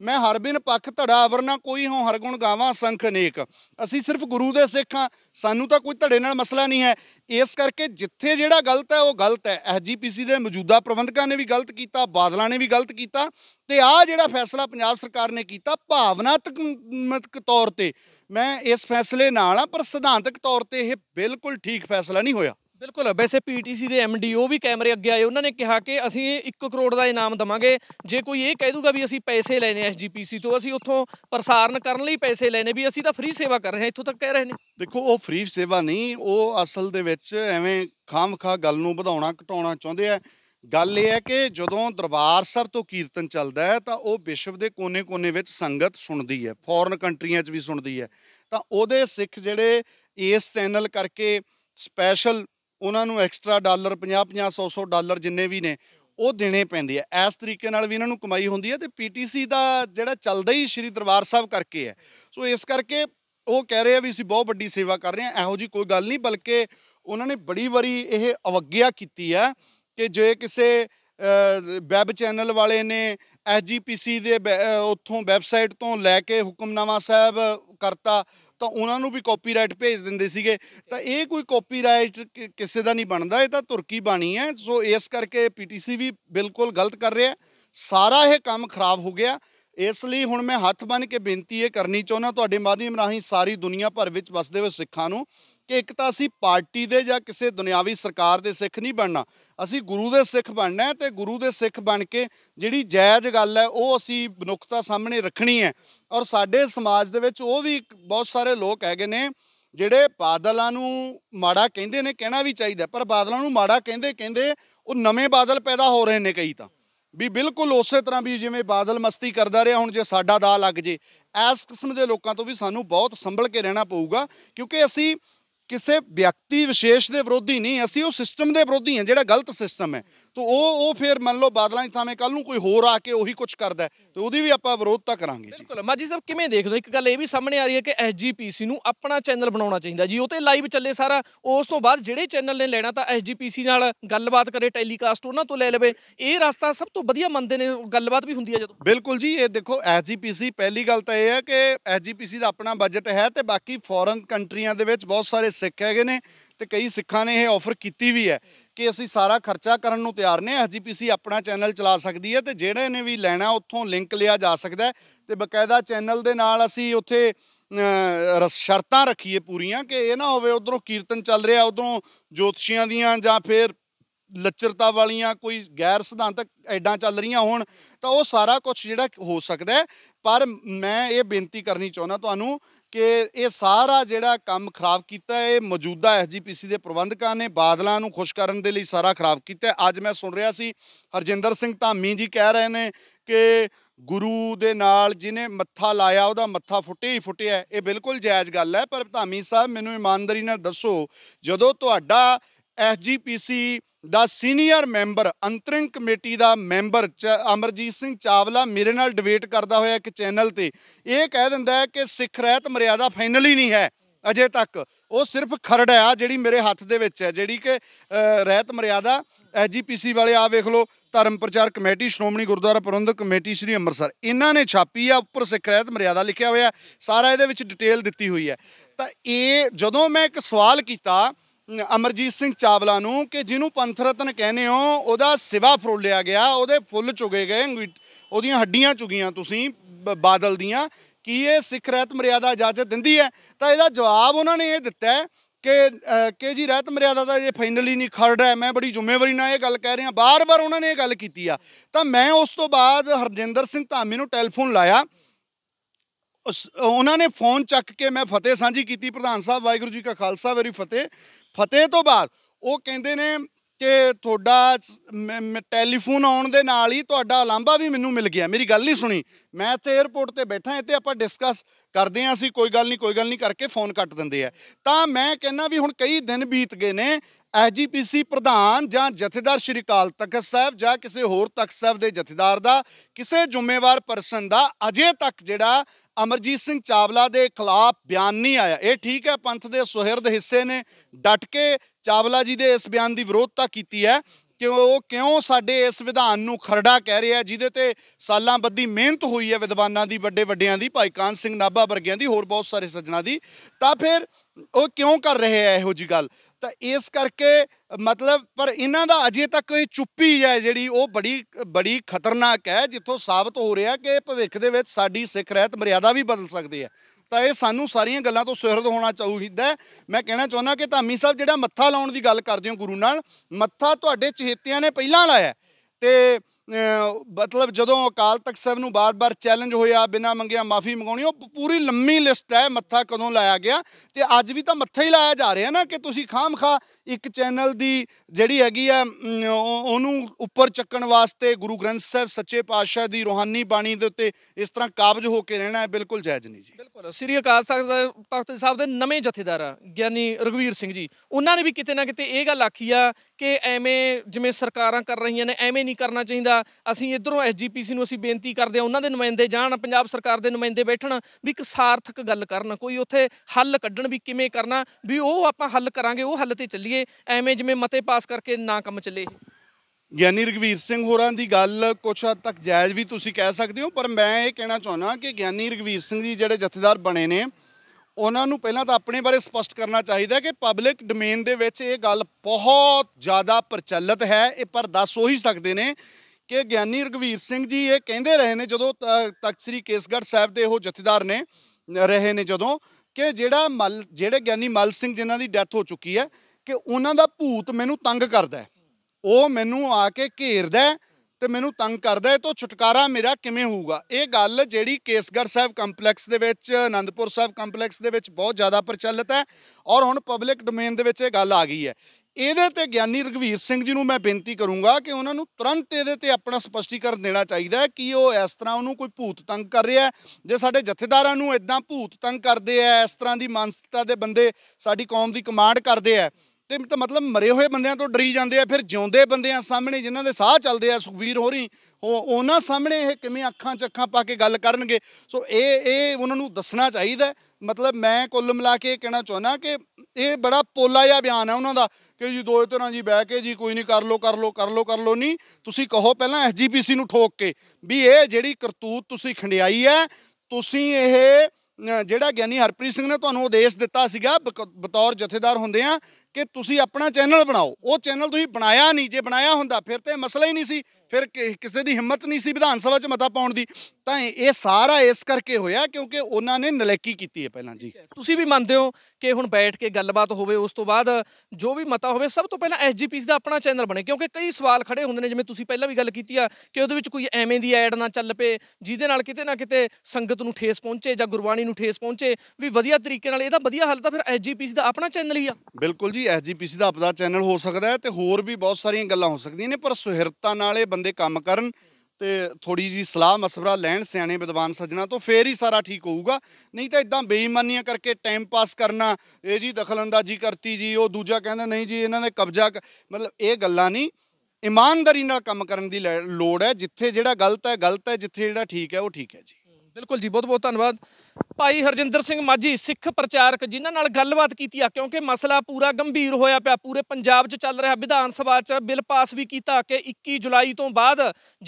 ਮੈਂ ਹਰ ਬਿਨ ਪੱਖ ਧੜਾ ਵਰਨਾ ਕੋਈ ਹਾਂ ਹਰ ਗੁਣ ਗਾਵਾਂ ਸੰਖ ਨੇਕ ਅਸੀਂ ਸਿਰਫ ਗੁਰੂ ਦੇ ਸਿੱਖਾਂ ਸਾਨੂੰ ਤਾਂ ਕੋਈ ਧੜੇ ਨਾਲ ਮਸਲਾ ਨਹੀਂ ਹੈ ਇਸ ਕਰਕੇ ਜਿੱਥੇ ਜਿਹੜਾ ਗਲਤ ਹੈ ਉਹ ਗਲਤ ਹੈ ਐਸਜੀਪੀਸੀ ਦੇ ਮੌਜੂਦਾ ਪ੍ਰਬੰਧਕਾਂ ਨੇ ਵੀ ਗਲਤ ਕੀਤਾ ਬਾਦਲਾਂ ਨੇ ਵੀ ਗਲਤ ਕੀਤਾ ਤੇ ਆਹ ਜਿਹੜਾ ਫੈਸਲਾ ਪੰਜਾਬ ਸਰਕਾਰ ਨੇ ਕੀਤਾ ਭਾਵਨਾਤਮਕ ਤੌਰ ਤੇ ਮੈਂ ਇਸ ਫੈਸਲੇ ਨਾਲ ਆ ਪਰ ਸਿਧਾਂਤਕ ਤੌਰ ਤੇ ਇਹ ਬਿਲਕੁਲ ਠੀਕ ਫੈਸਲਾ ਨਹੀਂ ਹੋਇਆ ਬਿਲਕੁਲ ਵੈਸੇ ਪੀਟੀਸੀ ਦੇ ਐਮਡੀ ਉਹ ਵੀ ਕੈਮਰੇ ਅੱਗੇ ਆਏ ਉਹਨਾਂ ਨੇ ਕਿਹਾ ਕਿ ਅਸੀਂ 1 ਕਰੋੜ ਦਾ ਇਨਾਮ ਦਵਾਂਗੇ ਜੇ ਕੋਈ ਇਹ ਕਹਿ ਦੂਗਾ ਵੀ ਅਸੀਂ ਪੈਸੇ ਲੈਨੇ ਐ ਐਸਜੀਪੀਸੀ ਤੋਂ ਅਸੀਂ ਉੱਥੋਂ ਪ੍ਰਸਾਰਣ ਕਰਨ ਲਈ ਪੈਸੇ ਲੈਨੇ ਵੀ ਅਸੀਂ ਤਾਂ ਫ੍ਰੀ ਸੇਵਾ ਕਰ ਰਹੇ ਹਾਂ ਇੱਥੋਂ ਤੱਕ ਕਹਿ ਰਹੇ ਨੇ ਦੇਖੋ ਉਹ ਫ੍ਰੀ ਸੇਵਾ ਨਹੀਂ ਉਹ ਅਸਲ ਦੇ ਵਿੱਚ ਐਵੇਂ ਖਾਮਖਾ ਗੱਲ ਨੂੰ ਵਧਾਉਣਾ ਘਟਾਉਣਾ ਚਾਹੁੰਦੇ ਆ ਗੱਲ ਇਹ ਹੈ ਕਿ ਜਦੋਂ ਦਰਬਾਰ ਸਾਹਿਬ ਤੋਂ ਕੀਰਤਨ ਚੱਲਦਾ ਹੈ ਤਾਂ ਉਹ ਵਿਸ਼ਵ ਦੇ ਕੋਨੇ-ਕੋਨੇ ਵਿੱਚ ਸੰਗਤ ਸੁਣਦੀ ਹੈ ਫੋਰਨ ਕੰਟਰੀਆਂ 'ਚ ਵੀ ਸੁਣਦੀ ਹੈ ਤਾਂ ਉਹਦੇ ਸਿੱਖ ਜਿਹੜੇ ਇਸ ਚੈਨਲ ਕਰਕੇ ਸਪੈਸ਼ਲ ਉਹਨਾਂ ਨੂੰ ਐਕਸਟਰਾ ਡਾਲਰ 50 50 100 100 ਡਾਲਰ ਜਿੰਨੇ ਵੀ ਨੇ ਉਹ ਦੇਣੇ ਪੈਂਦੇ ਆ ਇਸ ਤਰੀਕੇ ਨਾਲ ਵੀ ਇਹਨਾਂ ਨੂੰ ਕਮਾਈ ਹੁੰਦੀ ਹੈ ਤੇ ਪੀਟੀਸੀ ਦਾ ਜਿਹੜਾ ਚੱਲਦਾ ਹੀ ਸ਼੍ਰੀ ਦਰਬਾਰ ਸਾਹਿਬ ਕਰਕੇ ਹੈ ਸੋ ਇਸ ਕਰਕੇ ਉਹ ਕਹਿ ਰਹੇ ਆ ਵੀ ਅਸੀਂ ਬਹੁਤ ਵੱਡੀ ਸੇਵਾ ਕਰ ਰਹੇ ਆ ਇਹੋ ਜੀ ਕੋਈ ਗੱਲ ਨਹੀਂ ਬਲਕਿ ਉਹਨਾਂ ਨੇ ਬੜੀ ਵਾਰੀ ਇਹ ਅਵਗਿਆ ਕੀਤੀ ਹੈ ਕਿ ਜੇ ਕਿਸੇ ਵੈਬ ਚੈਨਲ ਵਾਲੇ ਨੇ ਐਜੀਪੀਸੀ ਦੇ ਉੱਥੋਂ ਵੈਬਸਾਈਟ ਤੋਂ ਲੈ ਕੇ ਹੁਕਮਨਾਮਾ ਸਾਹਿਬ ਕਰਤਾ ਤਾਂ ਉਹਨਾਂ ਨੂੰ ਵੀ ਕਾਪੀਰਾਈਟ ਭੇਜ ਦਿੰਦੇ ਸੀਗੇ ਤਾਂ ਇਹ ਕੋਈ ਕਾਪੀਰਾਈਟ ਕਿਸੇ ਦਾ ਨਹੀਂ ਬਣਦਾ ਇਹ ਤਾਂ ਤੁਰਕੀ ਬਾਣੀ ਹੈ ਸੋ ਇਸ ਕਰਕੇ ਪੀਟੀਸੀ ਵੀ ਬਿਲਕੁਲ ਗਲਤ ਕਰ ਰਿਹਾ ਸਾਰਾ ਇਹ ਕੰਮ ਖਰਾਬ ਹੋ ਗਿਆ ਇਸ ਲਈ ਹੁਣ ਮੈਂ ਹੱਥ ਬੰਨ ਕੇ ਬੇਨਤੀ ਇਹ ਕਰਨੀ ਚਾਹੁੰਦਾ ਤੁਹਾਡੇ ਮਾਧਿਅਮ ਰਾਹੀਂ ਸਾਰੀ ਦੁਨੀਆ ਭਰ ਵਿੱਚ ਵਸਦੇ ਹੋਏ ਸਿੱਖਾਂ ਨੂੰ ਕਿ ਇੱਕ ਤਾਂ ਅਸੀਂ ਪਾਰਟੀ ਦੇ ਜਾਂ ਕਿਸੇ ਦੁਨਿਆਵੀ ਸਰਕਾਰ ਦੇ ਸਿੱਖ ਨਹੀਂ ਬਣਨਾ ਅਸੀਂ ਗੁਰੂ ਦੇ ਸਿੱਖ ਬਣਨਾ ਹੈ ਤੇ ਗੁਰੂ ਦੇ ਸਿੱਖ ਬਣ ਕੇ ਜਿਹੜੀ ਜਾਇਜ਼ ਗੱਲ ਹੈ ਉਹ ਅਸੀਂ ਬਨੁਕਤਾ ਸਾਹਮਣੇ ਰੱਖਣੀ ਹੈ ਔਰ ਸਾਡੇ ਸਮਾਜ ਦੇ ਵਿੱਚ ਉਹ ਵੀ ਬਹੁਤ ਸਾਰੇ ਲੋਕ ਹੈਗੇ ਨੇ ਜਿਹੜੇ ਬਾਦਲਾਂ ਨੂੰ ਮਾੜਾ ਕਹਿੰਦੇ ਨੇ ਕਹਿਣਾ ਵੀ ਚਾਹੀਦਾ ਪਰ ਬਾਦਲਾਂ ਨੂੰ ਮਾੜਾ ਕਹਿੰਦੇ ਕਹਿੰਦੇ ਉਹ ਨਵੇਂ ਬਾਦਲ ਪੈਦਾ ਹੋ ਰਹੇ ਨੇ ਕਈ ਤਾਂ ਵੀ ਬਿਲਕੁਲ ਉਸੇ ਤਰ੍ਹਾਂ ਵੀ ਜਿਵੇਂ ਬਾਦਲ ਮਸਤੀ ਕਰਦਾ ਰਿਹਾ ਹੁਣ ਜੇ ਸਾਡਾ ਦਾ ਲੱਗ ਜੇ ਇਸ ਕਿਸਮ ਦੇ ਲੋਕਾਂ ਤੋਂ ਵੀ ਸਾਨੂੰ ਬਹੁਤ ਸੰਭਲ ਕੇ ਰਹਿਣਾ ਪਊਗਾ ਕਿਉਂਕਿ ਅਸੀਂ ਕਿਸੇ ਵਿਅਕਤੀ ਵਿਸ਼ੇਸ਼ ਦੇ ਵਿਰੋਧੀ ਨਹੀਂ ਅਸੀਂ ਉਹ ਸਿਸਟਮ ਦੇ ਵਿਰੋਧੀ ਹਾਂ ਜਿਹੜਾ ਗਲਤ ਸਿਸਟਮ ਹੈ ਤੋ ਉਹ ਉਹ ਫਿਰ ਮੰਨ ਲਓ ਬਾਦਲਾਂ ਦੀ ਥਾਵੇਂ ਕੱਲ ਨੂੰ ਕੋਈ ਹੋਰ ਆ ਕੇ ਉਹੀ ਕੁਝ ਕਰਦਾ ਤੇ ਉਹਦੀ ਵੀ ਆਪਾਂ ਵਿਰੋਧਤਾ ਕਰਾਂਗੇ ਜੀ ਬਿਲਕੁਲ ਮਾਜੀ ਸਾਹਿਬ ਕਿਵੇਂ ਦੇਖਦੇ ਇੱਕ ਗੱਲ ਇਹ ਵੀ ਸਾਹਮਣੇ ਆ ਰਹੀ ਹੈ ਕਿ ਐਸਜੀਪੀਸੀ ਨੂੰ ਆਪਣਾ ਚੈਨਲ ਬਣਾਉਣਾ ਚਾਹੀਦਾ ਜੀ ਉਹ ਤੇ ਲਾਈਵ ਚੱਲੇ ਸਾਰਾ ਉਸ ਤੋਂ ਬਾਅਦ ਜਿਹੜੇ ਚੈਨਲ ਨੇ ਲੈਣਾ ਤਾਂ ਐਸਜੀਪੀਸੀ ਨਾਲ ਗੱਲਬਾਤ ਕਰੇ ਟੈਲੀਕਾਸਟ ਉਹਨਾਂ ਤੋਂ ਲੈ ਲਵੇ ਇਹ ਰਸਤਾ ਸਭ ਤੋਂ ਵਧੀਆ ਮੰਨਦੇ ਨੇ ਗੱਲਬਾਤ ਵੀ ਹੁੰਦੀ ਹੈ ਜਦੋਂ ਬਿਲਕੁਲ ਜੀ ਇਹ ਦੇਖੋ ਐਸਜੀਪੀਸੀ ਪਹਿਲੀ ਗੱਲ ਤਾਂ ਇਹ ਹੈ ਕਿ ਐਸਜੀਪੀਸੀ ਦਾ ਆਪਣਾ ਬਜਟ ਹੈ ਤੇ ਬਾਕੀ ਫੋਰਨ ਕੰਟਰੀਆਂ ਦੇ ਵਿੱਚ ਬਹੁਤ ਸਾਰੇ ਸਿੱਖ ਹੈਗੇ ਨੇ ਤੇ ਕਈ ਸਿੱਖਾਂ ਨੇ ਇਹ ਆਫਰ ਕੀਤੀ ਵੀ ਹੈ ਕਿ ਅਸੀਂ ਸਾਰਾ ਖਰਚਾ ਕਰਨ ਨੂੰ ਤਿਆਰ ਨੇ ਐਸਜੀਪੀਸੀ ਆਪਣਾ ਚੈਨਲ ਚਲਾ ਸਕਦੀ ਹੈ ਤੇ ਜਿਹੜੇ ਨੇ ਵੀ ਲੈਣਾ ਉੱਥੋਂ ਲਿੰਕ ਲਿਆ ਜਾ ਸਕਦਾ ਤੇ ਬਕਾਇਦਾ ਚੈਨਲ ਦੇ ਨਾਲ ਅਸੀਂ ਉੱਥੇ ਸ਼ਰਤਾਂ ਰੱਖੀਏ ਪੂਰੀਆਂ ਕਿ ਇਹ ਨਾ ਹੋਵੇ ਉਧਰੋਂ ਕੀਰਤਨ ਚੱਲ ਰਿਹਾ ਉਧਰੋਂ ਜੋਤਸ਼ੀਆਂ ਦੀਆਂ ਜਾਂ ਫਿਰ ਲੱਚਰਤਾ ਵਾਲੀਆਂ ਕੋਈ ਗੈਰ ਸਿਧਾਂਤਕ ਐਡਾਂ ਚੱਲ ਰਹੀਆਂ ਹੋਣ ਤਾਂ ਉਹ ਸਾਰਾ ਕੁਝ ਜਿਹੜਾ ਹੋ ਸਕਦਾ ਪਰ ਮੈਂ ਇਹ ਬੇਨਤੀ ਕਰਨੀ ਚਾਹੁੰਦਾ ਤੁਹਾਨੂੰ ਕਿ ਇਹ ਸਾਰਾ ਜਿਹੜਾ ਕੰਮ ਖਰਾਬ ਕੀਤਾ ਹੈ ਮੌਜੂਦਾ ਐਸਜੀਪੀਸੀ ਦੇ ਪ੍ਰਬੰਧਕਾਂ ਨੇ ਬਾਦਲਾਂ ਨੂੰ ਖੁਸ਼ ਕਰਨ ਦੇ ਲਈ ਸਾਰਾ ਖਰਾਬ ਕੀਤਾ ਅੱਜ ਮੈਂ ਸੁਣ ਰਿਹਾ ਸੀ ਹਰਜਿੰਦਰ ਸਿੰਘ ਧਾਮੀ ਜੀ ਕਹਿ ਰਹੇ ਨੇ ਕਿ ਗੁਰੂ ਦੇ ਨਾਲ ਜਿਨੇ ਮੱਥਾ ਲਾਇਆ ਉਹਦਾ ਮੱਥਾ ਫੁੱਟੇ ਹੀ ਫੁੱਟਿਆ ਇਹ ਬਿਲਕੁਲ ਜਾਇਜ਼ ਗੱਲ ਹੈ ਪਰ ਧਾਮੀ ਸਾਹਿਬ ਮੈਨੂੰ ਇਮਾਨਦਾਰੀ ਨਾਲ ਦੱਸੋ ਜਦੋਂ ਤੁਹਾਡਾ ਐਸਜੀਪੀਸੀ ਦਾ ਸੀਨੀਅਰ ਮੈਂਬਰ ਅੰਤਰਿੰਗ ਕਮੇਟੀ ਦਾ ਮੈਂਬਰ ਅਮਰਜੀਤ ਸਿੰਘ ਚਾਵਲਾ ਮੇਰੇ ਨਾਲ ਡਿਬੇਟ ਕਰਦਾ ਹੋਇਆ ਇੱਕ ਚੈਨਲ ਤੇ ਇਹ ਕਹਿ ਦਿੰਦਾ ਹੈ ਕਿ ਸਿੱਖ ਰਹਿਤ ਮਰਿਆਦਾ ਫਾਈਨਲੀ ਨਹੀਂ ਹੈ ਅਜੇ ਤੱਕ ਉਹ ਸਿਰਫ ਖਰੜ ਹੈ ਆ ਜਿਹੜੀ ਮੇਰੇ ਹੱਥ ਦੇ ਵਿੱਚ ਹੈ ਜਿਹੜੀ ਕਿ ਰਹਿਤ ਮਰਿਆਦਾ ਐਜੀਪੀਸੀ ਵਾਲੇ ਆ ਵੇਖ ਲਓ ਧਰਮ ਪ੍ਰਚਾਰ ਕਮੇਟੀ ਸ਼੍ਰੋਮਣੀ ਗੁਰਦੁਆਰਾ ਪ੍ਰਬੰਧਕ ਕਮੇਟੀ ਸ੍ਰੀ ਅੰਮ੍ਰਿਤਸਰ ਇਹਨਾਂ ਨੇ ਛਾਪੀ ਆ ਉੱਪਰ ਸਿੱਖ ਰਹਿਤ ਮਰਿਆਦਾ ਲਿਖਿਆ ਹੋਇਆ ਸਾਰਾ ਇਹਦੇ ਵਿੱਚ ਡਿਟੇਲ ਦਿੱਤੀ ਹੋਈ ਹੈ ਤਾਂ ਇਹ ਜਦੋਂ ਮੈਂ ਇੱਕ ਸਵਾਲ ਕੀਤਾ ਅਮਰਜੀਤ ਸਿੰਘ ਚਾਵਲਾ ਨੂੰ ਕਿ ਜਿਹਨੂੰ ਪੰਥ ਰਤਨ ਕਹਿੰਦੇ ਹੋ ਉਹਦਾ ਸਿਵਾ ਫਰੋਲਿਆ ਗਿਆ ਉਹਦੇ ਫੁੱਲ ਚੁਗੇ ਗਏ ਉਹਦੀਆਂ ਹੱਡੀਆਂ ਚੁਗੀਆਂ ਤੁਸੀਂ ਬਾਦਲ ਦੀਆਂ ਕੀ ਇਹ ਸਿੱਖ ਰਹਿਤ ਮਰਿਆਦਾ ਇਜਾਜ਼ਤ ਦਿੰਦੀ ਹੈ ਤਾਂ ਇਹਦਾ ਜਵਾਬ ਉਹਨਾਂ ਨੇ ਇਹ ਦਿੱਤਾ ਕਿ ਕਿ ਜੀ ਰਹਿਤ ਮਰਿਆਦਾ ਦਾ ਜੇ ਫਾਈਨਲੀ ਨਹੀਂ ਖੜ ਰਿਹਾ ਮੈਂ ਬੜੀ ਜ਼ਿੰਮੇਵਾਰੀ ਨਾਲ ਇਹ ਗੱਲ ਕਹਿ ਰਿਹਾ ਬਾਰ-ਬਾਰ ਉਹਨਾਂ ਨੇ ਇਹ ਗੱਲ ਕੀਤੀ ਆ ਤਾਂ ਮੈਂ ਉਸ ਤੋਂ ਬਾਅਦ ਹਰਜਿੰਦਰ ਸਿੰਘ ਧਾਮੀ ਨੂੰ ਟੈਲੀਫੋਨ ਲਾਇਆ ਉਹਨਾਂ ਨੇ ਫੋਨ ਚੱਕ ਕੇ ਮੈਂ ਫਤਿਹ ਸਾਂਝੀ ਕੀਤੀ ਪ੍ਰਧਾਨ ਸਾਹਿਬ ਵਾਹਿਗੁਰੂ ਜੀ ਕਾ ਖਾਲਸਾ ਵੈਰੀ ਫਤਿਹ ਫਤਿਹ ਤੋਂ ਬਾਅਦ ਉਹ ਕਹਿੰਦੇ ਨੇ ਕਿ ਤੁਹਾਡਾ ਟੈਲੀਫੋਨ ਆਉਣ ਦੇ ਨਾਲ ਹੀ ਤੁਹਾਡਾ ਲਾਂਭਾ ਵੀ ਮੈਨੂੰ ਮਿਲ ਗਿਆ ਮੇਰੀ ਗੱਲ ਨਹੀਂ ਸੁਣੀ ਮੈਂ ਇੱਥੇ 에어ਪੋਰਟ ਤੇ ਬੈਠਾ ਇੱਥੇ ਆਪਾਂ ਡਿਸਕਸ ਕਰਦੇ ਆਂ ਅਸੀਂ ਕੋਈ ਗੱਲ ਨਹੀਂ ਕੋਈ ਗੱਲ ਨਹੀਂ ਕਰਕੇ ਫੋਨ ਕੱਟ ਦਿੰਦੇ ਆ ਤਾਂ ਮੈਂ ਕਹਿੰਨਾ ਵੀ ਹੁਣ ਕਈ ਦਿਨ ਬੀਤ ਗਏ ਨੇ ਐਜੀਪੀਸੀ ਪ੍ਰਧਾਨ ਜਾਂ ਜਥੇਦਾਰ ਸ਼੍ਰੀ ਕਾਲ ਤਖਤ ਸਾਹਿਬ ਜਾਂ ਕਿਸੇ ਹੋਰ ਤਖਤ ਸਾਹਿਬ ਦੇ ਜਥੇਦਾਰ ਦਾ ਕਿਸੇ ਜ਼ਿੰਮੇਵਾਰ ਪਰਸਨ ਦਾ ਅਜੇ ਤੱਕ ਜਿਹੜਾ ਅਮਰਜੀਤ ਸਿੰਘ ਚਾਵਲਾ ਦੇ ਖਿਲਾਫ ਬਿਆਨ ਨਹੀਂ ਆਇਆ ਇਹ ਠੀਕ ਹੈ ਪੰਥ ਦੇ ਸੁਹਿਰਦ ਹਿੱਸੇ ਨੇ ਡਟ ਕੇ ਚਾਵਲਾ ਜੀ ਦੇ ਇਸ ਬਿਆਨ ਦੀ ਵਿਰੋਧਤਾ ਕੀਤੀ ਹੈ ਕਿ ਉਹ ਕਿਉਂ ਸਾਡੇ ਇਸ ਵਿਧਾਨ ਨੂੰ ਖਰੜਾ ਕਹਿ ਰਿਹਾ ਜਿਹਦੇ ਤੇ ਸਾਲਾਂ ਬੱਦੀ ਮਿਹਨਤ ਹੋਈ ਹੈ ਵਿਦਵਾਨਾਂ ਦੀ ਵੱਡੇ ਵੱਡਿਆਂ ਦੀ ਭਾਈ ਕਾਨ ਸਿੰਘ ਨਾਭਾ ਵਰਗਿਆਂ ਦੀ ਹੋਰ ਬਹੁਤ ਸਾਰੇ ਸੱਜਣਾ ਦੀ ਤਾਂ ਫਿਰ ਉਹ ਕਿਉਂ ਕਰ ਰਹੇ ਆ ਇਹੋ ਜੀ ਗੱਲ ਤਾਂ ਇਸ ਕਰਕੇ ਮਤਲਬ ਪਰ ਇਹਨਾਂ ਦਾ ਅਜੇ ਤੱਕ ਇਹ ਚੁੱਪੀ ਹੈ ਜਿਹੜੀ ਉਹ ਬੜੀ ਬੜੀ ਖਤਰਨਾਕ ਹੈ ਜਿੱਥੋਂ ਸਾਬਤ ਹੋ ਰਿਹਾ ਕਿ ਭਵਿੱਖ ਦੇ ਵਿੱਚ ਸਾਡੀ ਸਿੱਖ ਰਹਿਤ ਮਰਿਆਦਾ ਵੀ ਬਦਲ ਸਕਦੀ ਹੈ ਤਾਂ ਇਹ ਸਾਨੂੰ ਸਾਰੀਆਂ ਗੱਲਾਂ ਤੋਂ ਸੁਹਿਰਦ ਹੋਣਾ ਚਾਹੀਦਾ ਮੈਂ ਕਹਿਣਾ ਚਾਹੁੰਦਾ ਕਿ ਧਾਮੀ ਸਾਹਿਬ ਜਿਹੜਾ ਮੱਥਾ ਲਾਉਣ ਦੀ ਗੱਲ ਕਰਦੇ ਹੋ ਗੁਰੂ ਨਾਲ ਮੱਥਾ ਤੁਹਾਡੇ ਚਹੇਤਿਆਂ ਨੇ ਪਹਿਲਾਂ ਲਾਇਆ ਤੇ ਮਤਲਬ ਜਦੋਂ ਅਕਾਲ ਤਖਤ ਸਾਹਿਬ ਨੂੰ ਬਾਰ-ਬਾਰ ਚੈਲੰਜ ਹੋਇਆ ਬਿਨਾ ਮੰਗਿਆ ਮਾਫੀ ਮੰਗਾਉਣੀ ਉਹ ਪੂਰੀ ਲੰਮੀ ਲਿਸਟ ਹੈ ਮੱਥਾ ਕਦੋਂ ਲਾਇਆ ਗਿਆ ਤੇ ਅੱਜ ਵੀ ਤਾਂ ਮੱਥਾ ਹੀ ਲਾਇਆ ਜਾ ਰਿਹਾ ਨਾ ਕਿ ਤੁਸੀਂ ਖਾਮ ਖਾ ਇੱਕ ਚੈਨਲ ਦੀ ਜਿਹੜੀ ਹੈਗੀ ਆ ਉਹਨੂੰ ਉੱਪਰ ਚੱਕਣ ਵਾਸਤੇ ਗੁਰੂ ਗ੍ਰੰਥ ਸਾਹਿਬ ਸੱਚੇ ਪਾਤਸ਼ਾਹ ਦੀ ਰੋਹਾਨੀ ਬਾਣੀ ਦੇ ਉੱਤੇ ਇਸ ਤਰ੍ਹਾਂ ਕਾਬਜ ਹੋ ਕੇ ਰਹਿਣਾ ਹੈ ਬਿਲਕੁਲ ਜਾਇਜ਼ ਨਹੀਂ ਜੀ ਬਿਲਕੁਲ ਸ੍ਰੀ ਅਕਾਲ ਤਖਤ ਸਾਹਿਬ ਦੇ ਨਵੇਂ ਜਥੇਦਾਰ ਗਿਆਨੀ ਰਗਵੀਰ ਸਿੰਘ ਜੀ ਉਹਨਾਂ ਨੇ ਵੀ ਕਿਤੇ ਨਾ ਕਿਤੇ ਇਹ ਗੱਲ ਆਖੀ ਆ ਕਿ ਐਵੇਂ ਜਿਵੇਂ ਸਰਕਾਰਾਂ ਕਰ ਰਹੀਆਂ ਨੇ ਐਵੇਂ ਨਹੀਂ ਕਰਨਾ ਚਾਹੀਦਾ ਅਸੀਂ ਇਧਰੋਂ ਐਸਜੀਪੀਸੀ ਨੂੰ ਅਸੀਂ ਬੇਨਤੀ ਕਰਦੇ ਆ ਉਹਨਾਂ ਦੇ ਨੁਮਾਇੰਦੇ ਜਾਣ ਪੰਜਾਬ ਸਰਕਾਰ ਦੇ ਨੁਮਾਇੰਦੇ ਬੈਠਣ ਵੀ ਇੱਕ ਸਾਰਥਕ ਗੱਲ ਕਰਨ ਕੋਈ ਉੱਥੇ ਹੱਲ ਕੱਢਣ ਵੀ ਕਿਵੇਂ ਕਰਨਾ ਵੀ ਉਹ ਆਪਾਂ ਹੱਲ ਕਰਾਂਗੇ ਉਹ ਹੱਲ ਤੇ ਚੱਲੀ ਸੀਗੇ ਐਵੇਂ ਜਿਵੇਂ ਮਤੇ ਪਾਸ ਕਰਕੇ ਨਾ ਕੰਮ ਚੱਲੇ ਗਿਆਨੀ ਰਗਵੀਰ ਸਿੰਘ ਹੋਰਾਂ ਦੀ ਗੱਲ ਕੁਛ ਹੱਦ ਤੱਕ ਜਾਇਜ਼ ਵੀ ਤੁਸੀਂ ਕਹਿ ਸਕਦੇ ਹੋ ਪਰ ਮੈਂ ਇਹ ਕਹਿਣਾ ਚਾਹੁੰਦਾ ਕਿ ਗਿਆਨੀ ਰਗਵੀਰ ਸਿੰਘ ਜੀ ਜਿਹੜੇ ਜਥੇਦਾਰ ਬਣੇ ਨੇ ਉਹਨਾਂ ਨੂੰ ਪਹਿਲਾਂ ਤਾਂ ਆਪਣੇ ਬਾਰੇ ਸਪਸ਼ਟ ਕਰਨਾ ਚਾਹੀਦਾ ਕਿ ਪਬਲਿਕ ਡੋਮੇਨ ਦੇ ਵਿੱਚ ਇਹ ਗੱਲ ਬਹੁਤ ਜ਼ਿਆਦਾ ਪ੍ਰਚਲਿਤ ਹੈ ਇਹ ਪਰ ਦੱਸ ਉਹੀ ਸਕਦੇ ਨੇ ਕਿ ਗਿਆਨੀ ਰਗਵੀਰ ਸਿੰਘ ਜੀ ਇਹ ਕਹਿੰਦੇ ਰਹੇ ਨੇ ਜਦੋਂ ਤਖਤ ਸ੍ਰੀ ਕੇਸਗੜ੍ਹ ਸਾਹਿਬ ਦੇ ਉਹ ਜਥੇਦਾਰ ਨੇ ਰਹੇ ਨੇ ਜਦੋਂ ਕਿ ਜਿਹੜਾ ਮਲ ਜਿਹੜੇ ਗਿਆਨੀ ਮਲ ਸਿੰਘ ਜਿਨ੍ਹਾਂ ਦੀ ਡੈਥ ਹੋ ਚੁੱਕੀ ਹੈ ਕਿ ਉਹਨਾਂ ਦਾ ਭੂਤ ਮੈਨੂੰ ਤੰਗ ਕਰਦਾ ਉਹ ਮੈਨੂੰ ਆ ਕੇ ਘੇਰਦਾ ਤੇ ਮੈਨੂੰ ਤੰਗ ਕਰਦਾ ਤੋਂ ਛੁਟਕਾਰਾ ਮੇਰਾ ਕਿਵੇਂ ਹੋਊਗਾ ਇਹ ਗੱਲ ਜਿਹੜੀ ਕੇਸਗੜ ਸਾਹਿਬ ਕੰਪਲੈਕਸ ਦੇ ਵਿੱਚ ਆਨੰਦਪੁਰ ਸਾਹਿਬ ਕੰਪਲੈਕਸ ਦੇ ਵਿੱਚ ਬਹੁਤ ਜ਼ਿਆਦਾ ਪ੍ਰਚਲਿਤ ਹੈ ਔਰ ਹੁਣ ਪਬਲਿਕ ਡੋਮੇਨ ਦੇ ਵਿੱਚ ਇਹ ਗੱਲ ਆ ਗਈ ਹੈ ਇਹਦੇ ਤੇ ਗਿਆਨੀ ਰਗਵੀਰ ਸਿੰਘ ਜੀ ਨੂੰ ਮੈਂ ਬੇਨਤੀ ਕਰੂੰਗਾ ਕਿ ਉਹਨਾਂ ਨੂੰ ਤੁਰੰਤ ਇਹਦੇ ਤੇ ਆਪਣਾ ਸਪਸ਼ਟੀਕਰਨ ਦੇਣਾ ਚਾਹੀਦਾ ਹੈ ਕਿ ਉਹ ਇਸ ਤਰ੍ਹਾਂ ਉਹਨੂੰ ਕੋਈ ਭੂਤ ਤੰਗ ਕਰ ਰਿਹਾ ਜੇ ਸਾਡੇ ਜਥੇਦਾਰਾਂ ਨੂੰ ਇਦਾਂ ਭੂਤ ਤੰਗ ਕਰਦੇ ਆ ਇਸ ਤਰ੍ਹਾਂ ਦੀ ਮਾਨਸਿਕਤਾ ਦੇ ਬੰਦੇ ਸਾਡੀ ਕੌਮ ਦੀ ਕਮਾਂਡ ਕਰਦੇ ਆ ਤੇ ਮਤਲਬ ਮਰੇ ਹੋਏ ਬੰਦਿਆਂ ਤੋਂ ਡਰੀ ਜਾਂਦੇ ਆ ਫਿਰ ਜਿਉਂਦੇ ਬੰਦਿਆਂ ਸਾਹਮਣੇ ਜਿਨ੍ਹਾਂ ਦੇ ਸਾਹ ਚੱਲਦੇ ਆ ਸੁਖਵੀਰ ਹੋਰੀ ਉਹ ਉਹਨਾਂ ਸਾਹਮਣੇ ਇਹ ਕਿਵੇਂ ਅੱਖਾਂ ਚ ਅੱਖਾਂ ਪਾ ਕੇ ਗੱਲ ਕਰਨਗੇ ਸੋ ਇਹ ਇਹ ਉਹਨਾਂ ਨੂੰ ਦੱਸਣਾ ਚਾਹੀਦਾ ਮਤਲਬ ਮੈਂ ਕੁੱਲ ਮਿਲਾ ਕੇ ਕਹਿਣਾ ਚਾਹੁੰਦਾ ਕਿ ਇਹ ਬੜਾ ਪੋਲਾ ਜਿਹਾ ਬਿਆਨ ਹੈ ਉਹਨਾਂ ਦਾ ਕਿ ਜੀ ਦੋ ਤਰ੍ਹਾਂ ਜੀ ਬਹਿ ਕੇ ਜੀ ਕੋਈ ਨਹੀਂ ਕਰ ਲੋ ਕਰ ਲੋ ਕਰ ਲੋ ਕਰ ਲੋ ਨਹੀਂ ਤੁਸੀਂ ਕਹੋ ਪਹਿਲਾਂ ਐਸਜੀਪੀਸੀ ਨੂੰ ਠੋਕ ਕੇ ਵੀ ਇਹ ਜਿਹੜੀ ਕਰਤੂਤ ਤੁਸੀਂ ਖੰਡਿਆਈ ਹੈ ਤੁਸੀਂ ਇਹ ਜਿਹੜਾ ਗਿਆਨੀ ਹਰਪ੍ਰੀਤ ਸਿੰਘ ਨੇ ਤੁਹਾਨੂੰ ਉਦੇਸ਼ ਦਿੱਤਾ ਸੀਗਾ ਬਤੌਰ ਜਥੇਦਾਰ ਹੁੰਦੇ ਆ ਕਿ ਤੁਸੀਂ ਆਪਣਾ ਚੈਨਲ ਬਣਾਓ ਉਹ ਚੈਨਲ ਤੁਸੀਂ ਬਣਾਇਆ ਨਹੀਂ ਜੇ ਬਣਾਇਆ ਹੁੰਦਾ ਫਿਰ ਤੇ ਮਸਲਾ ਹੀ ਨਹੀਂ ਸੀ ਫਿਰ ਕਿਸੇ ਦੀ ਹਿੰਮਤ ਨਹੀਂ ਸੀ ਵਿਧਾਨ ਸਭਾ 'ਚ ਮਤਾ ਪਾਉਣ ਦੀ ਤਾਂ ਇਹ ਸਾਰਾ ਇਸ ਕਰਕੇ ਹੋਇਆ ਕਿਉਂਕਿ ਉਹਨਾਂ ਨੇ ਨਲੇਕੀ ਕੀਤੀ ਹੈ ਪਹਿਲਾਂ ਜੀ ਤੁਸੀਂ ਵੀ ਮੰਨਦੇ ਹੋ ਕਿ ਹੁਣ ਬੈਠ ਕੇ ਗੱਲਬਾਤ ਹੋਵੇ ਉਸ ਤੋਂ ਬਾਅਦ ਜੋ ਵੀ ਮਤਾ ਹੋਵੇ ਸਭ ਤੋਂ ਪਹਿਲਾਂ ਐਸਜੀਪੀਸ ਦਾ ਆਪਣਾ ਚੈਨਲ ਬਣੇ ਕਿਉਂਕਿ ਕਈ ਸਵਾਲ ਖੜੇ ਹੁੰਦੇ ਨੇ ਜਿਵੇਂ ਤੁਸੀਂ ਪਹਿਲਾਂ ਵੀ ਗੱਲ ਕੀਤੀ ਆ ਕਿ ਉਹਦੇ ਵਿੱਚ ਕੋਈ ਐਵੇਂ ਦੀ ਐਡ ਨਾ ਚੱਲ ਪਏ ਜਿਹਦੇ ਨਾਲ ਕਿਤੇ ਨਾ ਕਿਤੇ ਸੰਗਤ ਨੂੰ ਠੇਸ ਪਹੁੰਚੇ ਜਾਂ ਗੁਰਬਾਣੀ ਨੂੰ ਠੇਸ ਪਹੁੰਚੇ ਵੀ ਵਧੀਆ ਤਰੀਕੇ ਨਾਲ ਇਹਦਾ ਵਧੀਆ ਹੱਲ ਤਾਂ ਫਿਰ ਐਸਜੀਪੀਸ ਦਾ ਆਪਣਾ ਚੈਨਲ ਹੀ ਆ ਬਿਲਕੁਲ ਜੀ ਐਸਜੀਪੀਸ ਦਾ ਆਪਣਾ ਚੈਨਲ ਹੋ ਸਕਦਾ ਹੈ ਤੇ ਹੋਰ ਵੀ ਬਹੁਤ ਸਾਰੀਆਂ ਗੱਲਾਂ ਹੋ ਸਕਦੀਆਂ ਨੇ ਪਰ ਸੁਹਿਰਤਾ ਨਾਲ ਇਹ ਦੇ ਕੰਮ ਕਰਨ ਤੇ ਥੋੜੀ ਜੀ ਸਲਾਹ ਮਸਵਰਾ ਲੈਣ ਸਿਆਣੇ ਵਿਦਵਾਨ ਸੱਜਣਾ ਤੋਂ ਫੇਰ ਹੀ ਸਾਰਾ ਠੀਕ ਹੋਊਗਾ ਨਹੀਂ ਤਾਂ ਇਦਾਂ ਬੇਈਮਾਨੀਆਂ ਕਰਕੇ ਟਾਈਮ ਪਾਸ ਕਰਨਾ ਇਹ ਜੀ ਦਖਲਅੰਦਾਜ਼ੀ ਕਰਤੀ ਜੀ ਉਹ ਦੂਜਾ ਕਹਿੰਦਾ ਨਹੀਂ ਜੀ ਇਹਨਾਂ ਨੇ ਕਬਜ਼ਾ ਮਤਲਬ ਇਹ ਗੱਲਾਂ ਨਹੀਂ ਇਮਾਨਦਾਰੀ ਨਾਲ ਕੰਮ ਕਰਨ ਦੀ ਲੋੜ ਹੈ ਜਿੱਥੇ ਜਿਹੜਾ ਗਲਤ ਹੈ ਗਲਤ ਹੈ ਜਿੱਥੇ ਜਿਹੜਾ ਠੀਕ ਹੈ ਉਹ ਠੀਕ ਹੈ ਜੀ ਬਿਲਕੁਲ ਜੀ ਬਹੁਤ ਬਹੁਤ ਧੰਨਵਾਦ ਭਾਈ ਹਰਜਿੰਦਰ ਸਿੰਘ ਮਾਝੀ ਸਿੱਖ ਪ੍ਰਚਾਰਕ ਜਿਨ੍ਹਾਂ ਨਾਲ ਗੱਲਬਾਤ ਕੀਤੀ ਆ ਕਿਉਂਕਿ ਮਸਲਾ ਪੂਰਾ ਗੰਭੀਰ ਹੋਇਆ ਪਿਆ ਪੂਰੇ ਪੰਜਾਬ 'ਚ ਚੱਲ ਰਿਹਾ ਵਿਧਾਨ ਸਭਾ 'ਚ ਬਿੱਲ ਪਾਸ ਵੀ ਕੀਤਾ ਕਿ 21 ਜੁਲਾਈ ਤੋਂ ਬਾਅਦ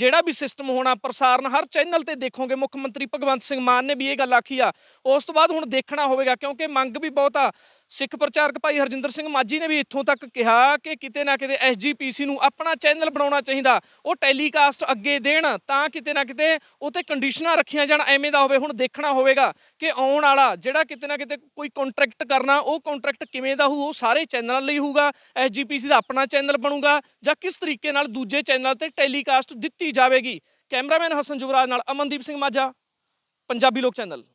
ਜਿਹੜਾ ਵੀ ਸਿਸਟਮ ਹੋਣਾ ਪ੍ਰਸਾਰਣ ਹਰ ਚੈਨਲ ਤੇ ਦੇਖੋਗੇ ਮੁੱਖ ਮੰਤਰੀ ਭਗਵੰਤ ਸਿੰਘ ਮਾਨ ਨੇ ਵੀ ਇਹ ਗੱਲ ਆਖੀ ਆ ਉਸ ਤੋਂ ਬਾਅਦ ਹੁਣ ਦੇਖਣਾ ਹੋਵੇਗਾ ਕਿਉਂਕਿ ਮੰਗ ਵੀ ਬਹੁਤ ਆ ਸਿੱਖ ਪ੍ਰਚਾਰਕ ਭਾਈ ਹਰਜਿੰਦਰ ਸਿੰਘ ਮਾਜੀ ਨੇ ਵੀ ਇੱਥੋਂ ਤੱਕ ਕਿਹਾ ਕਿ ਕਿਤੇ ਨਾ ਕਿਤੇ ਐਸਜੀਪੀਸੀ ਨੂੰ ਆਪਣਾ ਚੈਨਲ ਬਣਾਉਣਾ ਚਾਹੀਦਾ ਉਹ ਟੈਲੀਕਾਸਟ ਅੱਗੇ ਦੇਣ ਤਾਂ ਕਿਤੇ ਨਾ ਕਿਤੇ ਉਤੇ ਕੰਡੀਸ਼ਨਾਂ ਰੱਖੀਆਂ ਜਾਣ ਐਵੇਂ ਦਾ ਹੋਵੇ ਹੁਣ ਦੇਖਣਾ ਹੋਵੇਗਾ ਕਿ ਆਉਣ ਵਾਲਾ ਜਿਹੜਾ ਕਿਤੇ ਨਾ ਕਿਤੇ ਕੋਈ ਕੰਟਰੈਕਟ ਕਰਨਾ ਉਹ ਕੰਟਰੈਕਟ ਕਿਵੇਂ ਦਾ ਹੋਊ ਉਹ ਸਾਰੇ ਚੈਨਲਾਂ ਲਈ ਹੋਊਗਾ ਐਸਜੀਪੀਸੀ ਦਾ ਆਪਣਾ ਚੈਨਲ ਬਣੂਗਾ ਜਾਂ ਕਿਸ ਤਰੀਕੇ ਨਾਲ ਦੂਜੇ ਚੈਨਲ ਤੇ ਟੈਲੀਕਾਸਟ ਦਿੱਤੀ ਜਾਵੇਗੀ ਕੈਮਰਾਮੈਨ ਹਸਨ ਜੁਵਰਾਜ ਨਾਲ ਅਮਨਦੀਪ ਸਿੰਘ ਮਾਝਾ ਪੰਜਾਬੀ ਲੋਕ ਚੈਨਲ